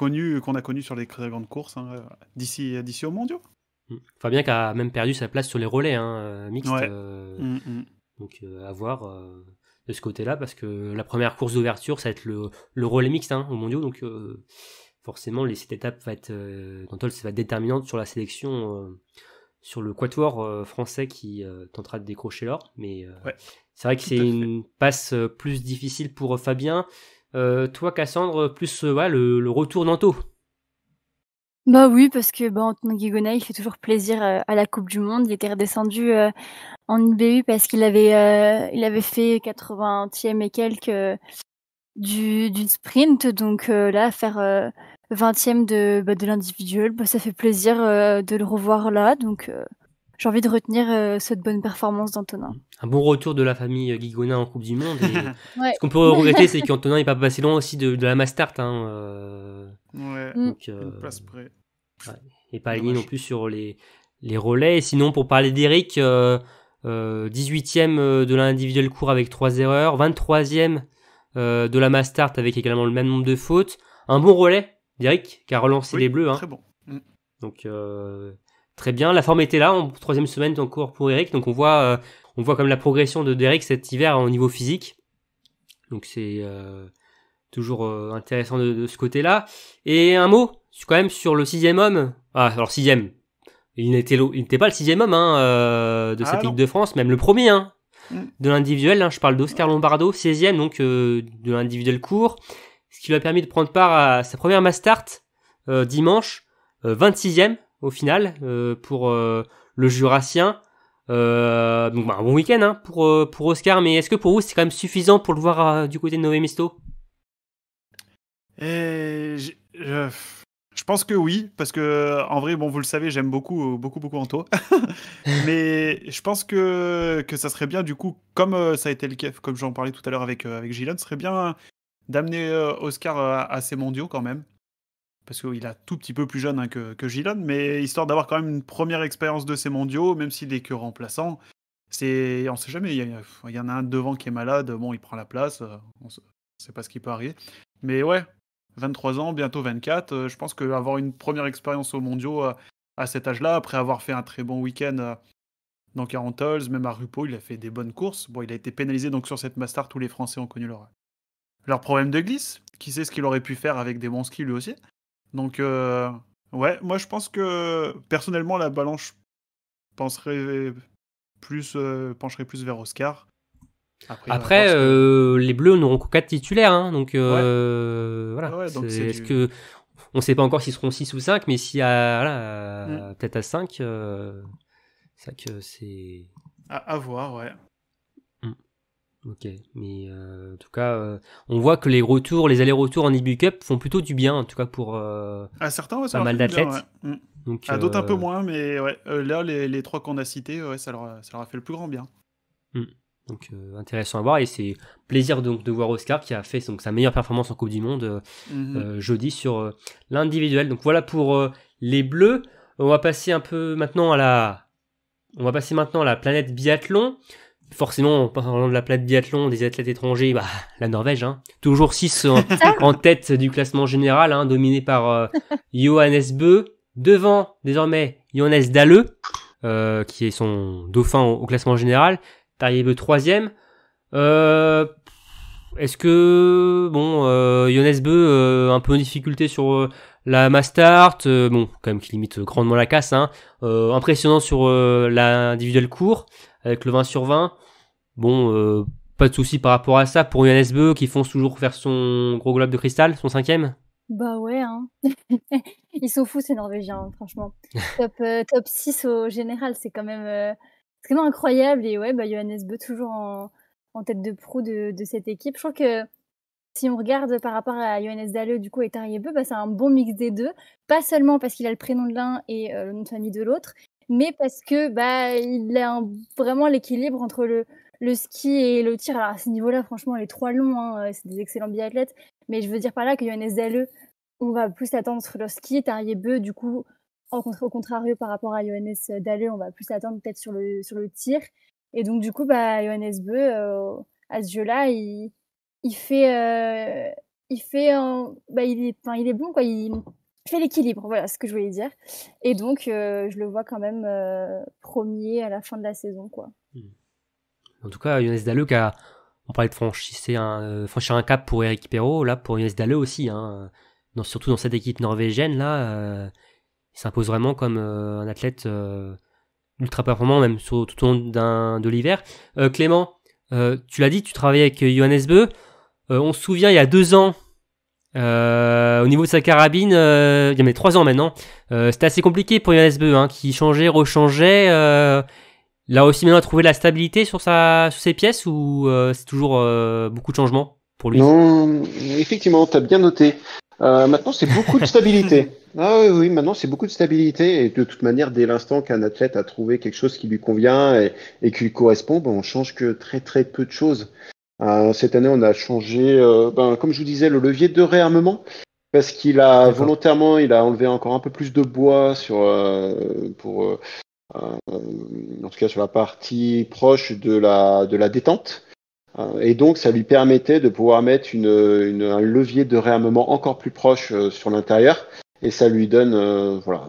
connu sur les grandes courses hein, d'ici d'ici au Mondiaux. Fabien qui a même perdu sa place sur les relais, hein, mixtes. Mm, mm. Donc euh, à voir euh, de ce côté-là, parce que la première course d'ouverture, ça va être le, le relais mixte hein, au mondiaux. Donc euh, forcément, les, cette étapes va être, va déterminante sur la sélection sur le quatuor français qui tentera de décrocher l'or. Mais c'est vrai que c'est une passe plus difficile pour Fabien. toi, Cassandre, plus le, retour d'Anto bah, oui, parce que, bah, il fait toujours plaisir, euh, à la coupe du monde. Il était redescendu, euh, en IBU parce qu'il avait, euh, il avait fait 80e et quelques, du sprint donc là, faire, 20e de, bah, de l'individuel, bah, ça fait plaisir, de le revoir là donc j'ai envie de retenir, cette bonne performance d'Antonin. Un bon retour de la famille, Gigonay en coupe du monde ce qu'on peut regretter, c'est qu'Antonin n'est pas passé loin aussi de la Master. Mm. Donc, euh, place près. Et pas aligné non plus sur les, les relais. Et sinon, pour parler d'Eric, 18e euh, euh, de l'individuel court avec 3 erreurs, 23e de la Start avec également le même nombre de fautes. Un bon relais d'Eric qui a relancé les Bleus. Hein. Très bon. Mm. Donc, très bien. La forme était là en troisième semaine encore pour Eric. Donc, on voit, on voit comme la progression de d'Eric cet hiver au niveau physique. Donc, c'est toujours euh, intéressant de, ce côté-là. Et un mot quand même sur le sixième homme. Ah, alors sixième. Il n'était, pas le sixième homme hein, euh, de ah cette Ligue de France, même le premier hein. mm. de l'individuel. Hein, je parle d'Oscar Lombardo, 16e donc euh, de l'individuel court, ce qui lui a permis de prendre part à sa première Mastart dimanche, 26e au final pour le Jurassien. donc bah, un bon week-end pour, pour Oscar, mais est-ce que pour vous c'est quand même suffisant pour le voir du côté de Noé je, pense que oui, parce que en vrai, bon, vous le savez, j'aime beaucoup, beaucoup, beaucoup Anto. Mais je pense que, ça serait bien, du coup, comme euh, ça a été le cas, comme j'en parlais tout à l'heure avec, euh, avec ce serait bien d'amener euh, Oscar à, ses mondiaux quand même. Parce qu'il a tout petit peu plus jeune hein, que, que mais histoire d'avoir quand même une première expérience de ses mondiaux, même s'il est que remplaçant. C'est, on sait jamais, il y, en a un devant qui est malade, bon, il prend la place, on ne sait pas ce qui peut arriver. Mais ouais, 23 ans, bientôt 24. Euh, je pense qu'avoir une première expérience aux mondiaux euh, à cet âge-là, après avoir fait un très bon week-end euh, dans 40 même à Rupo, il a fait des bonnes courses. Bon, il a été pénalisé donc sur cette Master, tous les Français ont connu leur, leur problème de glisse. Qui sait ce qu'il aurait pu faire avec des bons skis lui aussi. Donc, ouais, moi je pense que personnellement, la balance penserait pencherait plus vers Oscar. Après, euh, les Bleus n'auront que 4 titulaires, hein, donc euh, voilà. ce que on ne sait pas encore s'ils seront 6 ou 5, mais si mm. peut-être à 5, euh, c'est que c'est. À, voir, ouais. Mm. Ok, mais euh, en tout cas, on voit que les retours, les allers-retours en IBU Cup font plutôt du bien, en tout cas pour à certains, pas mal d'athlètes. Mm. Donc, à d'autres un peu moins, mais ouais, là, les, 3 trois qu'on a cités, ça, leur, ça leur a fait le plus grand bien. Donc euh, intéressant à voir et c'est plaisir donc de voir Oscar qui a fait donc, sa meilleure performance en Coupe du Monde euh, mhm. euh, jeudi sur l'individuel. Donc voilà pour les Bleus. On va passer un peu maintenant à la on va passer maintenant la planète biathlon. Forcément, en parlant de la planète biathlon, des athlètes étrangers, bah, la Norvège, hein. toujours 6 en, tête du classement général, hein, dominé par Johannes Bö, devant désormais Johannes Dalleux, qui est son dauphin au classement général, le troisième. Euh, est-ce que bon, euh, euh, un peu en difficulté sur euh, la Mastart, bon, quand même qui limite grandement la casse. Hein. impressionnant sur l'individuel court avec le 20 sur 20. Bon, pas de souci par rapport à ça pour Yonesbe, qui fonce toujours vers son gros globe de cristal, son cinquième. Bah ouais, hein. ils sont fous ces Norvégiens, hein, franchement. top, 6 au général, c'est quand même c'est vraiment incroyable. Et ouais, bah, Johannes Beu toujours en, tête de proue de, cette équipe. Je trouve que si on regarde par rapport à Johannes Dalleux du coup et Tarie Beu, bah, c'est un bon mix des deux. Pas seulement parce qu'il a le prénom de l'un et euh, le nom de famille de l'autre, mais parce que bah, il a vraiment l'équilibre entre le, le ski et le tir. Alors à ce niveau-là, franchement, les trois longs, hein, euh, c'est des excellents biathlètes. Mais je veux dire par là que Johannes Dalleux, on va plus attendre sur le ski. Tarier Beu, du coup, au contrario, par rapport à Johannes Dalle, on va plus s'attendre peut-être sur le, sur le tir. Et donc, du coup, bah, Johannes Beu, euh, à ce jeu-là, il, fait. il fait. Euh, bah, il, est, il est bon, quoi. Il, fait l'équilibre, voilà ce que je voulais dire. Et donc, euh, je le vois quand même premier à la fin de la saison, quoi. Hmm. En tout cas, Johannes Dalle, on parlait de franchir un, un cap pour Eric Perrault, là, pour Johannes Dalle aussi, hein, surtout dans cette équipe norvégienne, là il s'impose vraiment comme euh, un athlète euh, ultra performant, même sur, tout au long de l'hiver. Euh, Clément, tu l'as dit, tu travaillais avec Johannes Beu. on se souvient, il y a deux ans, au niveau de sa carabine, il y a trois ans maintenant, c'était assez compliqué pour Johannes Beu, hein, qui changeait, rechangeait. là aussi, maintenant, a trouvé la stabilité sur, sa, sur ses pièces ou c'est toujours beaucoup de changements pour lui Non, effectivement, tu as bien noté. Euh, maintenant, c'est beaucoup de stabilité. ah oui, oui, maintenant, c'est beaucoup de stabilité. Et de toute manière, dès l'instant qu'un athlète a trouvé quelque chose qui lui convient et, qui lui correspond, ben, on change que très, très peu de choses. Euh, cette année, on a changé, euh, ben, comme je vous disais, le levier de réarmement. Parce qu'il a volontairement, il a enlevé encore un peu plus de bois sur, pour, en tout cas sur la partie proche de la, de la détente. Euh, et donc, ça lui permettait de pouvoir mettre un levier de réarmement encore plus proche euh, sur l'intérieur. Et ça lui donne, euh, voilà,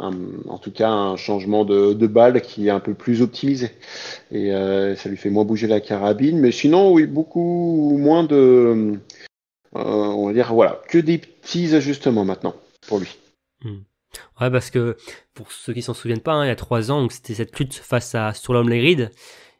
en tout cas, un changement de, balle qui est un peu plus optimisé. Et ça lui fait moins bouger la carabine. Mais sinon, oui, beaucoup moins de, on va dire, voilà, que des petits ajustements maintenant pour lui. Hmm. Ouais, parce que pour ceux qui s'en souviennent pas, hein, il y a trois ans, c'était cette lutte face à les Legrid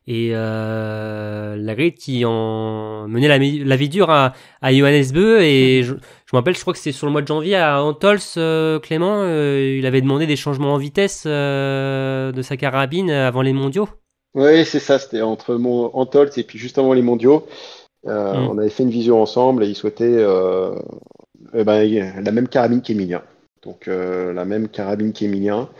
et euh, la qui menait menait la, vie dure à, à et je, m'appelle rappelle je crois que c'est sur le mois de janvier à Antols euh, Clément euh, il avait demandé des changements en vitesse euh, de sa carabine avant les mondiaux oui c'est ça c'était entre mon, Antols et puis juste avant les mondiaux mm. on avait fait une vision ensemble et il souhaitait eh ben, la même carabine qu'Emilien donc la même carabine qu'Emilien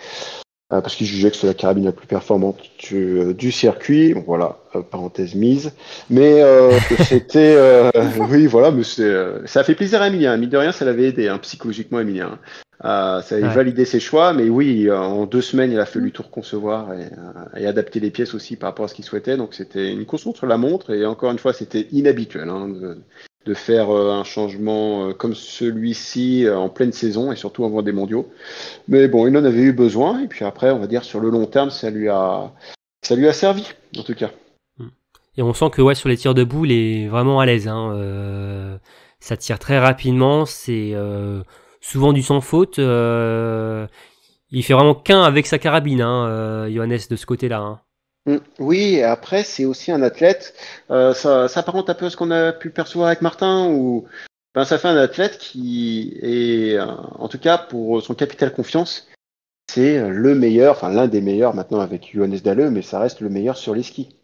euh, parce qu'il jugeait que c'était la carabine la plus performante du, euh, circuit. voilà, euh, parenthèse mise. Mais c'était, oui, voilà, mais ça a fait plaisir à Emilien. Mine de rien, ça l'avait aidé hein, psychologiquement, Emilien. ça avait validé ses choix, mais oui, en deux semaines, il a fallu mm. tout reconcevoir et, adapter les pièces aussi par rapport à ce qu'il souhaitait. Donc c'était une course sur la montre et encore une fois, c'était inhabituel hein, de faire euh, un changement euh, comme celui-ci euh, en pleine saison et surtout avant des mondiaux. Mais bon, il en avait eu besoin et puis après, on va dire sur le long terme, ça lui a, ça lui a servi en tout cas. Et on sent que ouais, sur les tirs debout, il est vraiment à l'aise. Hein. ça tire très rapidement, c'est souvent du sans faute. Il il fait vraiment qu'un avec sa carabine, hein, Johannes, de ce côté-là. Hein. Mm. Oui, après, c'est aussi un athlète. Euh, ça s'apparente un peu à ce qu'on a pu percevoir avec Martin, ou ben, ça fait un athlète qui est, euh, en tout cas pour son capital confiance, c'est euh, le meilleur, enfin l'un des meilleurs maintenant avec Johannes Dalleux, mais ça reste le meilleur sur les skis.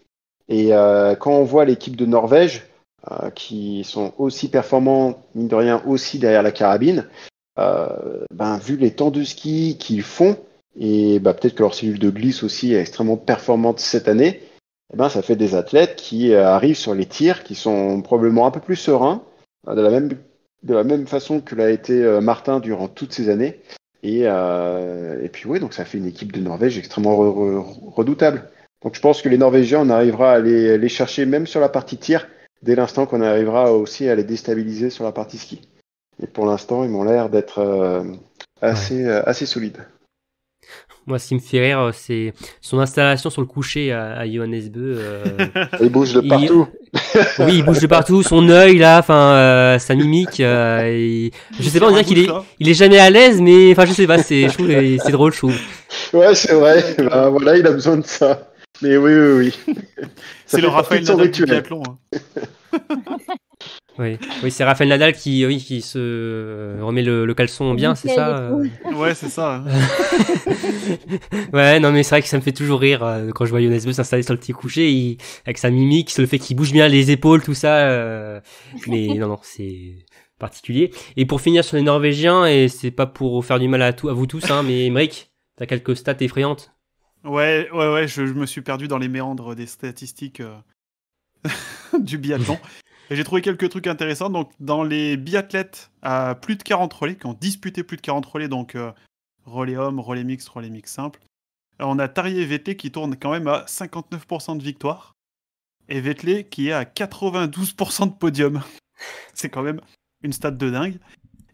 Et euh, quand on voit l'équipe de Norvège, qui sont aussi performants, mine de rien, aussi derrière la carabine, ben, vu les temps de ski qu'ils font, et bah, peut-être que leur cellule de glisse aussi est extrêmement performante cette année. Et eh ben, ça fait des athlètes qui euh, arrivent sur les tirs, qui sont probablement un peu plus sereins, euh, de la même, de la même façon que l'a été euh, Martin durant toutes ces années. Et, et puis oui, donc ça fait une équipe de Norvège extrêmement redoutable. Donc je pense que les Norvégiens, on arrivera à les, chercher même sur la partie tir, dès l'instant qu'on arrivera aussi à les déstabiliser sur la partie ski. Et pour l'instant, ils m'ont l'air d'être assez, assez solides. Moi, ce qui me fait rire, euh, c'est son installation sur le coucher à, à Johannes euh, il bouge de partout. Oui, il bouge de partout. Son œil, là, enfin, euh, sa mimique. Je ne sais pas, on dirait qu'il est, il est jamais à l'aise, mais enfin, je sais pas, c'est, c'est drôle, je trouve. Ouais, c'est vrai. Ben, voilà, il a besoin de ça. Mais oui, oui, oui. C'est le Raphaël de du biathlon. Hein. Oui, c'est Rafael Nadal qui, oui, qui se remet le, caleçon bien, c'est ça euh, Ouais, c'est ça. ouais, non, mais c'est vrai que ça me fait toujours rire euh, quand je vois Younes Buss s'installer sur le petit coucher, avec sa mimique, le fait qu'il bouge bien les épaules, tout ça. Euh. mais non, non, c'est particulier. Et pour finir sur les Norvégiens, et c'est pas pour faire du mal à, à vous tous, hein, mais tu t'as quelques stats effrayantes. Ouais, ouais, ouais, je, me suis perdu dans les méandres des statistiques du biathlon. Et j'ai trouvé quelques trucs intéressants. Donc, dans les biathlètes à plus de 40 relais, qui ont disputé plus de 40 relais, donc euh, relais hommes, relais mix, relais mix simple, on a Tarier Vété qui tourne quand même à 59% de victoire. Et Vettel qui est à 92% de podium. C'est quand même une stat de dingue.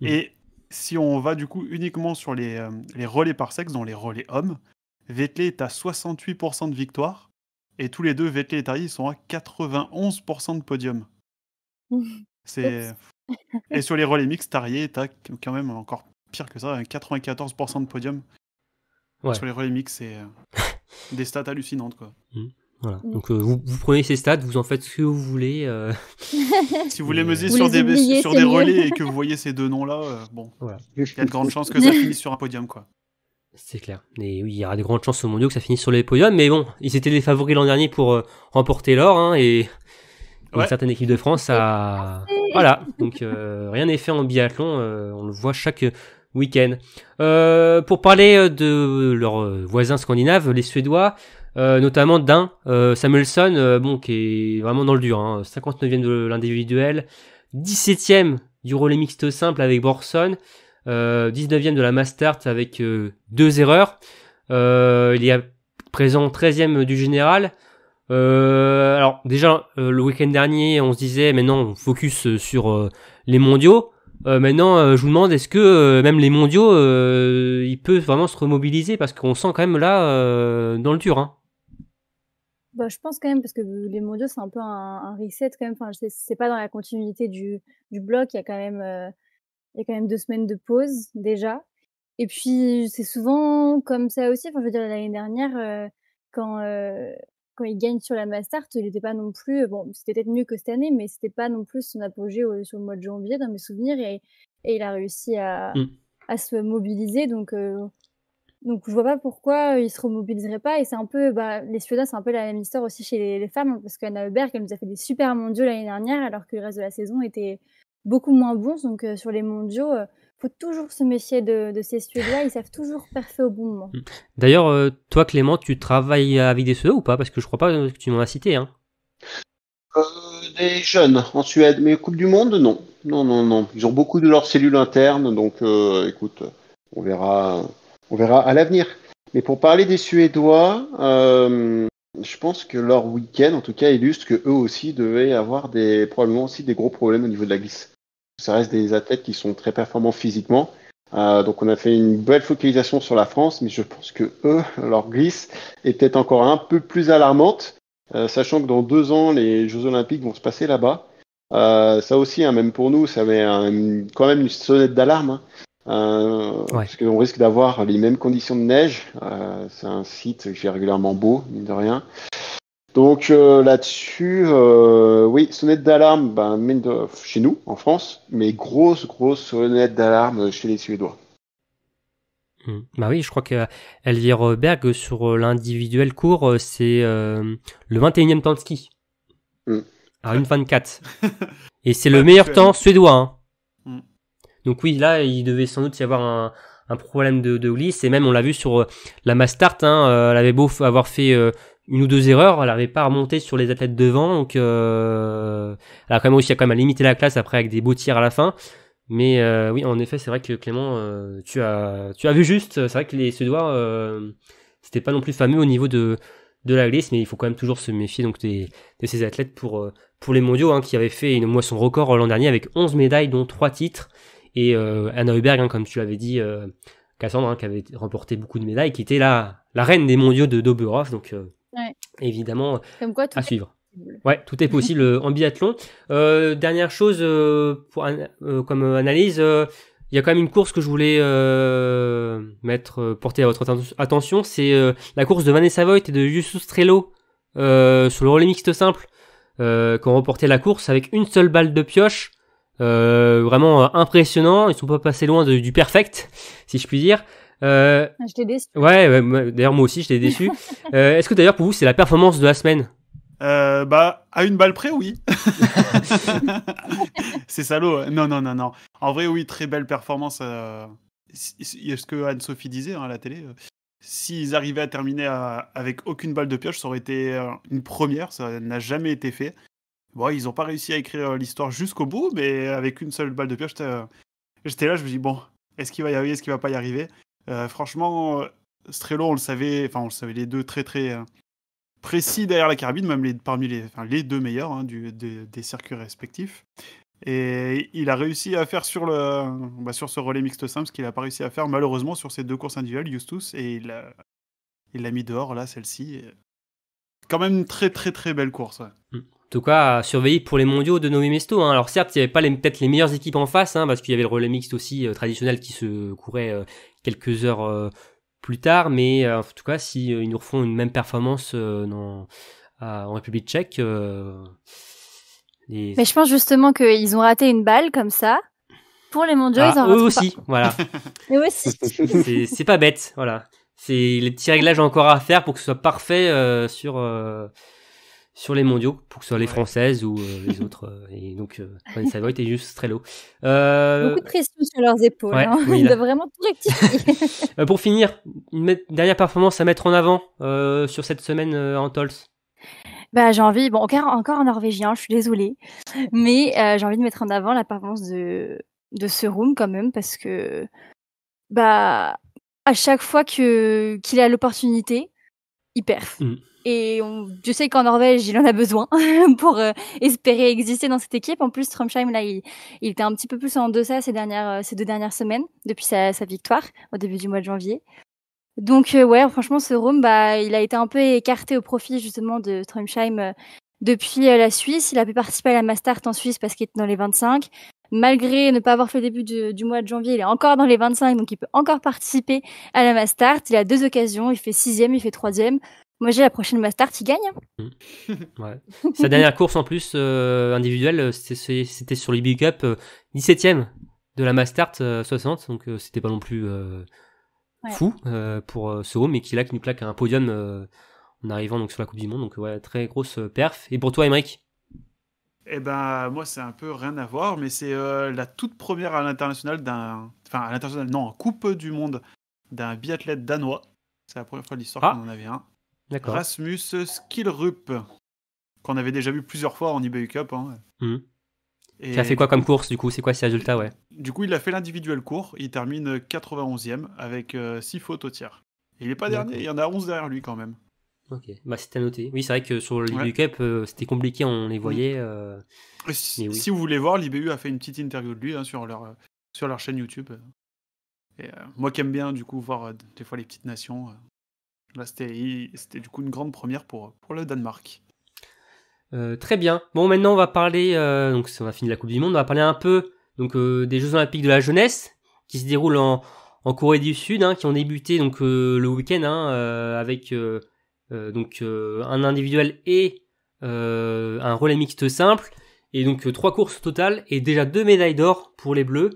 Et si on va du coup uniquement sur les, euh, relais par sexe, dont les relais hommes, Vettel est à 68% de victoire. Et tous les deux, Vettelé et Tarier, sont à 91% de podium. C'est... Et sur les relais mix, Tarier, t'as quand même encore pire que ça, 94% hein, de podium. Sur les relais mix, c'est euh, des stats hallucinantes. Quoi. Mmh, voilà. Mmh. Donc euh, vous, vous, prenez ces stats, vous en faites ce que vous voulez. Euh. si vous les mesurez sur, des, sur des relais et que vous voyez ces deux noms-là, bon, il y a de grandes chances que ça finisse sur un podium. quoi. C'est clair. Et il y aura de grandes chances au mondiaux que ça finisse sur les podiums, mais bon, ils étaient les favoris l'an dernier pour remporter l'or, hein, et certaines équipes de France, à Voilà, donc euh, rien n'est fait en biathlon, euh, on le voit chaque week-end. Euh, pour parler de leurs voisins scandinaves, les Suédois, notamment d'un Samuelson, bon, qui est vraiment dans le dur, 59e hein. de l'individuel, 17e du relais mixte simple avec Borson, 19e de la Mastart avec deux erreurs, il y a présent 13e du général, euh, alors déjà, euh, le week-end dernier, on se disait, maintenant, on focus euh, sur euh, les mondiaux. maintenant, je vous demande, est-ce que même les mondiaux, Ils peuvent vraiment se remobiliser parce qu'on sent quand même là dans le dur. Hein. Bah, je pense quand même parce que les mondiaux, c'est un peu un, un, reset quand même. Enfin, c'est pas dans la continuité du, du bloc. Il y a quand même il y a quand même deux semaines de pause déjà. Et puis c'est souvent comme ça aussi. Enfin, je veux dire l'année dernière, quand euh, quand il gagne sur la Mastart, il n'était pas non plus, bon, c'était peut-être mieux que cette année, mais c'était pas non plus son apogée sur le mois de janvier, dans mes souvenirs, et, il a réussi à, mm. se mobiliser, donc, je euh, donc je vois pas pourquoi il se remobiliserait pas, et c'est un peu, bah, les Suédois, c'est un peu la même histoire aussi chez les, femmes, hein, parce qu'Anna Heuberg, elle nous a fait des super mondiaux l'année dernière, alors que le reste de la saison était beaucoup moins bon, donc euh, sur les mondiaux, euh, faut toujours se méfier de, ces Suédois, ils savent toujours parfait au bon moment. Mm. D'ailleurs, euh, toi Clément, tu travailles avec des Suédois e ou pas Parce que je crois pas que tu m'en as cité. Hein. Euh, des jeunes en Suède, mais Coupe du Monde, non. Non, non, non. Ils ont beaucoup de leurs cellules internes, donc euh, écoute, on verra, on verra à l'avenir. Mais pour parler des Suédois, je pense que leur week-end, en tout cas, illustre que eux aussi devaient avoir des, probablement aussi des gros problèmes au niveau de la glisse ça reste des athlètes qui sont très performants physiquement. Euh, donc on a fait une belle focalisation sur la France, mais je pense que eux, leur glisse était encore un peu plus alarmante, euh, sachant que dans deux ans, les Jeux Olympiques vont se passer là-bas. Euh, ça aussi, hein, même pour nous, ça met quand même une sonnette d'alarme, hein. parce qu'on risque d'avoir les mêmes conditions de neige. c'est un site qui est régulièrement beau, mine de rien. Donc euh, là-dessus, euh, oui, sonnette d'alarme, ben, chez nous, en France, mais grosse, grosse sonnette d'alarme chez les Suédois. Hmm. Bah oui, je crois qu'Elvire Berg, sur euh, l'individuel court, c'est le 21e temps de ski. Hmm. À À 24. Et c'est le meilleur temps suédois. Hein. Hmm. Donc oui, là, il devait sans doute y avoir un, problème de, glisse. Et même, on l'a vu sur la Mastart, hein, elle avait beau avoir fait une ou deux erreurs, elle n'avait pas remonté sur les athlètes devant, donc euh, elle a quand même aussi à limiter la classe après avec des beaux tirs à la fin. Mais euh, oui, en effet, c'est vrai que Clément, euh, tu as vu juste. C'est vrai que les Suédois, c'était pas non plus fameux au niveau de la glisse, mais il faut quand même toujours se méfier donc de ces athlètes pour les mondiaux hein, qui avaient fait une moisson record l'an dernier avec 11 médailles dont 3 titres et Anna Huberg, hein, comme tu l'avais dit. Cassandre, hein, qui avait remporté beaucoup de médailles, qui était la, reine des mondiaux de Doberhof, donc évidemment à suivre. Ouais, tout est possible euh, en biathlon. Euh, dernière chose euh, pour comme analyse, il y a quand même une course que je voulais mettre porter à votre attention, c'est la course de Vanessa Voigt et de Justus Strello sur le relais mixte simple, qui ont remporté la course avec une seule balle de pioche. vraiment impressionnant. Ils sont pas passés loin du perfect, si je puis dire. Euh, ah, je t'ai déçu. Ouais, d'ailleurs moi aussi je t'ai déçu. Euh, est-ce que d'ailleurs pour vous c'est la performance de la semaine euh, Bah à une balle près oui. c'est salaud. Non non non non. En vrai oui très belle performance. Ce que Anne-Sophie disait hein, à la télé. S'ils arrivaient à terminer avec aucune balle de pioche, ça aurait été une première. Ça n'a jamais été fait. Bon, ils n'ont pas réussi à écrire l'histoire jusqu'au bout, mais avec une seule balle de pioche, j'étais là, je me dis bon, est-ce qu'il va y arriver, est-ce qu'il va pas y arriver euh, franchement, Strello, on le savait, enfin, on le savait les deux très très euh, précis derrière la carabine, même les, parmi les, les deux meilleurs hein, du, des circuits respectifs. Et il a réussi à faire sur, le, bah, sur ce relais mixte simple ce qu'il a pas réussi à faire malheureusement sur ces deux courses individuelles, Justus, et il l'a mis dehors, là, celle-ci. Quand même très très très belle course. Mm. En tout cas, surveillé surveiller pour les mondiaux de Novi Mesto. Hein. Alors certes, il n'y avait pas peut-être les meilleures équipes en face, hein, parce qu'il y avait le relais mixte aussi euh, traditionnel qui se courait, quelques heures euh, plus tard. Mais euh, en tout cas, si euh, ils nous refont une même performance dans, en République tchèque. Mais je pense justement qu'ils ont raté une balle comme ça. Pour les mondiaux, ah, eux aussi, voilà. eux aussi. C'est pas bête, voilà. C'est les petits réglages encore à faire pour que ce soit parfait sur sur les mondiaux, pour que ce soit les françaises ou euh, les autres. Euh, et donc, Vanessa euh, Savoy était juste très low Beaucoup de pression sur leurs épaules. hein. Ils doivent vraiment tout rectifier. pour finir, une dernière performance à mettre en avant sur cette semaine en Tols. Bah, j'ai envie, bon, encore, en norvégien, je suis désolée, mais j'ai envie de mettre en avant la performance de, de ce room quand même, parce que bah, à chaque fois que qu'il a l'opportunité, il perd. Mm. Et je sais qu'en Norvège, il en a besoin pour euh, espérer exister dans cette équipe. En plus, Trumsheim, là, il, était un petit peu plus en deçà ces, dernières, euh, ces deux dernières semaines, depuis sa, victoire au début du mois de janvier. Donc, euh, ouais, franchement, ce Rome, bah, il a été un peu écarté au profit justement de Trumsheim depuis la Suisse. Il a pu participer à la Mastart en Suisse parce qu'il était dans les 25 malgré ne pas avoir fait le début du, mois de janvier, il est encore dans les 25, donc il peut encore participer à la Mastart. Il a deux occasions, il fait sixième, il fait troisième. Moi, j'ai la prochaine Mastart il gagne. Sa dernière course en plus euh, individuelle, euh, c'était sur le Cup, 17ème euh, de la Mastart 60, donc c'était pas non plus fou pour ce haut, mais qui là qui nous claque un podium en arrivant donc sur la Coupe du Monde, donc ouais, très grosse perf. Et pour toi, Emmerich eh ben, moi, c'est un peu rien à voir, mais c'est la toute première à l'international d'un. Enfin, à l'international, non, en Coupe du Monde d'un biathlète danois. C'est la première fois de l'histoire ah. qu'on en avait un. Rasmus Skillrup, qu'on avait déjà vu plusieurs fois en IBU e Cup. Hein. Mhm. Et... Ça fait quoi comme course du coup C'est quoi ses résultats ouais Du coup, il a fait l'individuel court. Il termine 91e avec 6 euh, fautes au tiers. il n'est pas dernier, il y en a 11 derrière lui quand même. Ok, bah c'est à noter. Oui, c'est vrai que sur l'IBU Cup, euh, c'était compliqué, on les voyait. Mm. Euh, si, vous voulez voir, l'IBU a fait une petite interview de lui hein, sur, leur, sur leur chaîne YouTube. moi qui aime bien du coup voir des fois les petites nations, bah, c'était du coup une grande première pour, le Danemark. Euh, très bien. Bon, maintenant on va parler, euh, donc on a fini la Coupe du Monde, on va parler un peu donc, euh, des Jeux Olympiques de la jeunesse qui se déroulent en, Corée du Sud, hein, qui ont débuté donc le week-end hein, avec donc un individuel et un relais mixte simple et donc trois courses totales et déjà deux médailles d'or pour les Bleus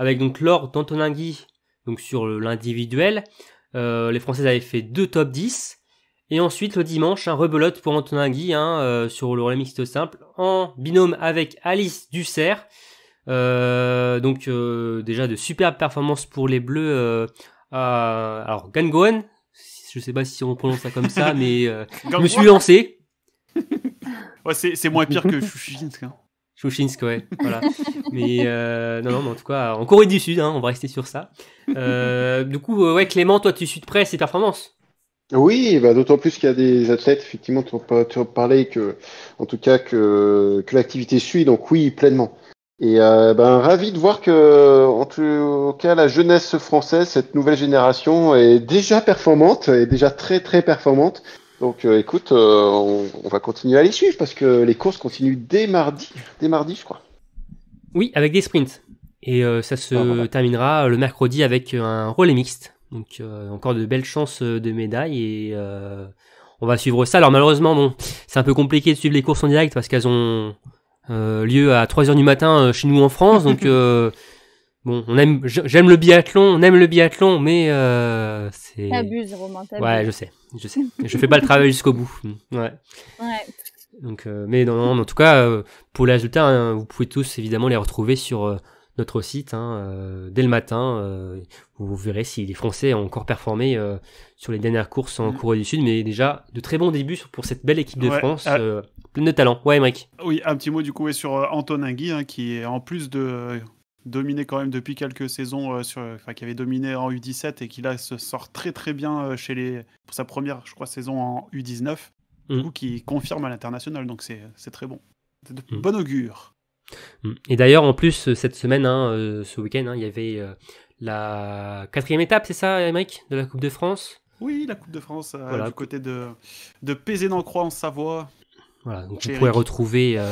avec donc l'or d'Antonin Guy donc sur l'individuel, euh, les Français avaient fait deux top 10. Et ensuite, le dimanche, un rebelote pour Antonin Guy hein, euh, sur le relais mixte simple, en binôme avec Alice Dussert. Euh, donc déjà de superbes performances pour les Bleus. alors, Gangoen, je sais pas si on prononce ça comme ça, mais je me suis lancé. c'est moins pire que Chouchinsk, ouais. mais euh, non, non, mais en tout cas, en Corée du Sud, hein, on va rester sur ça. Euh, du coup, euh, ouais, Clément, toi, tu suis de près ces performances oui, bah, d'autant plus qu'il y a des athlètes, effectivement, tu en parlais, que, en tout cas, que, que l'activité suit, donc oui, pleinement. Et euh, ben ravi de voir que en tout cas la jeunesse française, cette nouvelle génération est déjà performante, est déjà très très performante. Donc euh, écoute, euh, on, va continuer à les suivre parce que les courses continuent dès mardi, dès mardi je crois. Oui, avec des sprints. Et euh, ça se ah, terminera le mercredi avec un relais mixte. Donc encore de belles chances de médailles et on va suivre ça. Alors malheureusement, bon, c'est un peu compliqué de suivre les courses en direct parce qu'elles ont lieu à 3h du matin chez nous en France. Donc Bon, aime, j'aime le biathlon, on aime le biathlon, mais euh, c'est. T'abuses, Romain. Ouais, je sais, je sais. je fais pas le travail jusqu'au bout. Ouais. Donc, euh, mais non, non, en tout cas, euh, pour les résultats, hein, vous pouvez tous évidemment les retrouver sur notre site hein, dès le matin. vous verrez si les Français ont encore performé sur les dernières courses en mm. Corée du Sud, mais déjà de très bons débuts pour cette belle équipe de France. Ah. Plein de talent. Ouais, Mike. Oui, un petit mot du coup sur Anton Guy, hein, qui est en plus de dominé quand même depuis quelques saisons, euh, sur, enfin, qui avait dominé en U17 et qui là se sort très très bien euh, chez les, pour sa première, je crois, saison en U19, du mm. coup, qui confirme à l'international. Donc c'est très bon. C'est de mm. bon augure. Mm. Et d'ailleurs, en plus, euh, cette semaine, hein, ce week-end, hein, il y avait la quatrième étape, c'est ça, Émeric, de la Coupe de France Oui, la Coupe de France, du côté de, de en croix en Savoie. Voilà, donc vous pouvez retrouver.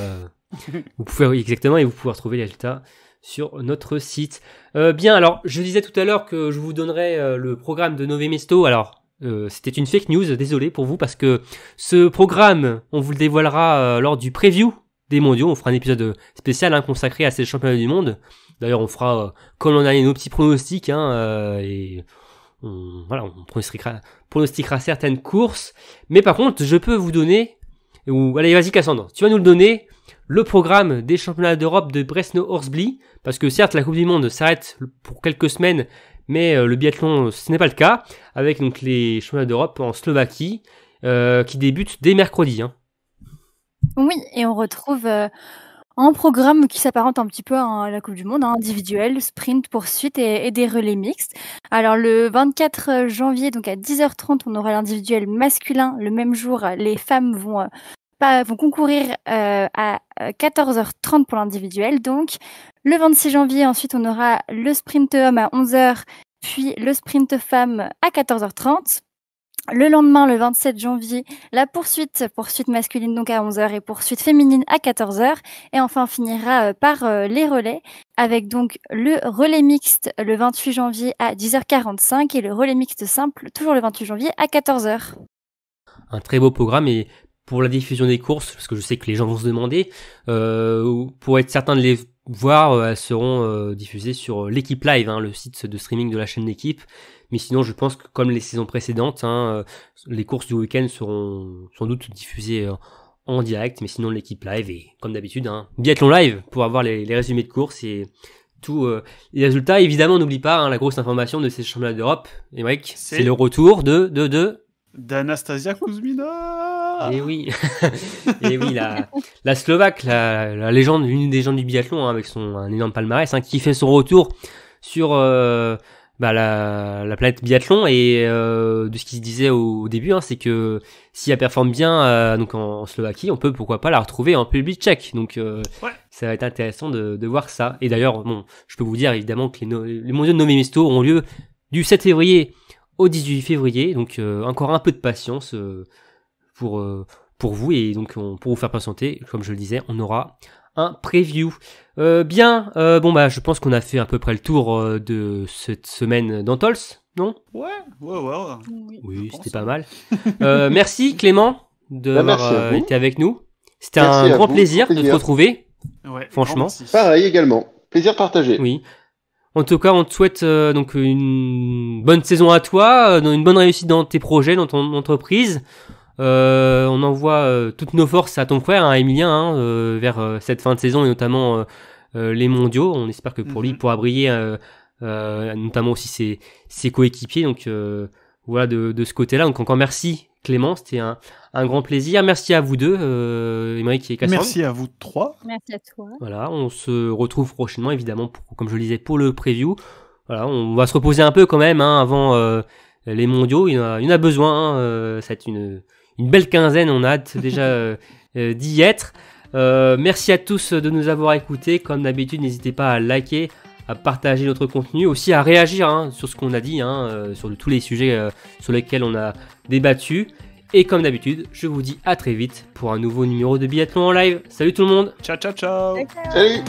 vous pouvez, exactement, et vous pouvez retrouver les résultats sur notre site. Euh, bien, alors je disais tout à l'heure que je vous donnerai euh, le programme de Nové Mesto. Alors euh, c'était une fake news, désolé pour vous, parce que ce programme, on vous le dévoilera lors du preview des mondiaux. On fera un épisode spécial hein, consacré à ces championnats du monde. D'ailleurs, on fera, comme on a nos petits pronostics, hein, et voilà, on pronostiquera, certaines courses. Mais par contre, je peux vous donner, ou allez, vas-y Cassandre, tu vas nous le donner, le programme des championnats d'Europe de Bresno-Horsbly, parce que certes la Coupe du Monde s'arrête pour quelques semaines, mais euh, le biathlon ce n'est pas le cas, avec donc les championnats d'Europe en Slovaquie euh, qui débutent dès mercredi. Hein. Oui, et on retrouve euh, un programme qui s'apparente un petit peu à la Coupe du Monde, hein, individuel, sprint, poursuite et, des relais mixtes. Alors le 24 janvier, donc à 10h30, on aura l'individuel masculin. Le même jour, les femmes vont vont concourir euh, à 14h30 euh, pour l'individuel. Donc, le 26 janvier, ensuite, on aura le sprint homme à 11h, puis le sprint femme à 14h30. Le lendemain, le 27 janvier, la poursuite, poursuite masculine donc à 11h et poursuite féminine à 14h. Et enfin, on finira euh, par les relais avec donc le relais mixte le 28 janvier à 10h45 et le relais mixte simple toujours le 28 janvier à 14h. Un très beau programme et pour la diffusion des courses, parce que je sais que les gens vont se demander, euh, pour être certain de les voir, euh, elles seront euh, diffusées sur euh, l'équipe live, hein, le site de streaming de la chaîne d'équipe. Mais sinon, je pense que comme les saisons précédentes, hein, les courses du week-end seront sans doute diffusées en direct, mais sinon l'équipe live et comme d'habitude, hein, biathlon live pour avoir les, résumés de courses et tout. les résultats. Évidemment, n'oublie pas hein, la grosse information de ces championnats d'Europe. Et c'est le retour de de de d'Anastasia Kuzmina Et eh oui, et eh oui la, Slovaque, la, légende, l'une des légendes du biathlon, hein, avec son un énorme palmarès, hein, qui fait son retour sur euh, bah, la, planète biathlon. Et euh, de ce qui se disait au, début, hein, c'est que si elle performe bien euh, donc en, Slovaquie, on peut pourquoi pas la retrouver en public tchèque. Donc ça va être intéressant de, voir ça. Et d'ailleurs, bon, je peux vous dire évidemment que les, les mondiaux de Nomi ont lieu du 7 février au 18 février. Donc euh, encore un peu de patience euh, pour, euh, pour vous et donc pour vous faire patienter, comme je le disais, on aura un preview. bien, bon bah je pense qu'on a fait à peu près le tour de cette semaine d'Antols, non Ouais, ouais, ouais. Oui, c'était pas mal. merci Clément d'avoir bah, été avec nous. C'était un grand plaisir, de te retrouver. Ouais, franchement. Pareil également. Plaisir partagé. Oui. En tout cas, on te souhaite euh, donc une bonne saison à toi, euh, une bonne réussite dans tes projets, dans ton entreprise. Euh, on envoie toutes nos forces à ton frère, à hein, Emilien, hein, vers cette fin de saison et notamment les mondiaux. On espère que pour lui, il mhm. pourra briller, notamment aussi ses, ses coéquipiers. Donc voilà, de, de ce côté-là. Donc encore merci Clément, c'était un, un grand plaisir. Merci à vous deux, euh, et Merci à vous trois. Merci à toi. Voilà, on se retrouve prochainement, évidemment, pour, comme je le disais, pour le preview. Voilà, on va se reposer un peu quand même hein, avant euh, les mondiaux. Il y en a, besoin. c'est hein, euh, une, belle quinzaine. On a hâte déjà euh, d'y être. merci à tous de nous avoir écoutés. Comme d'habitude, n'hésitez pas à liker, à partager notre contenu, aussi à réagir hein, sur ce qu'on a dit, sur tous les sujets sur lesquels on a débattu. Et comme d'habitude, je vous dis à très vite pour un nouveau numéro de Biathlon en live. Salut tout le monde Ciao ciao ciao Salut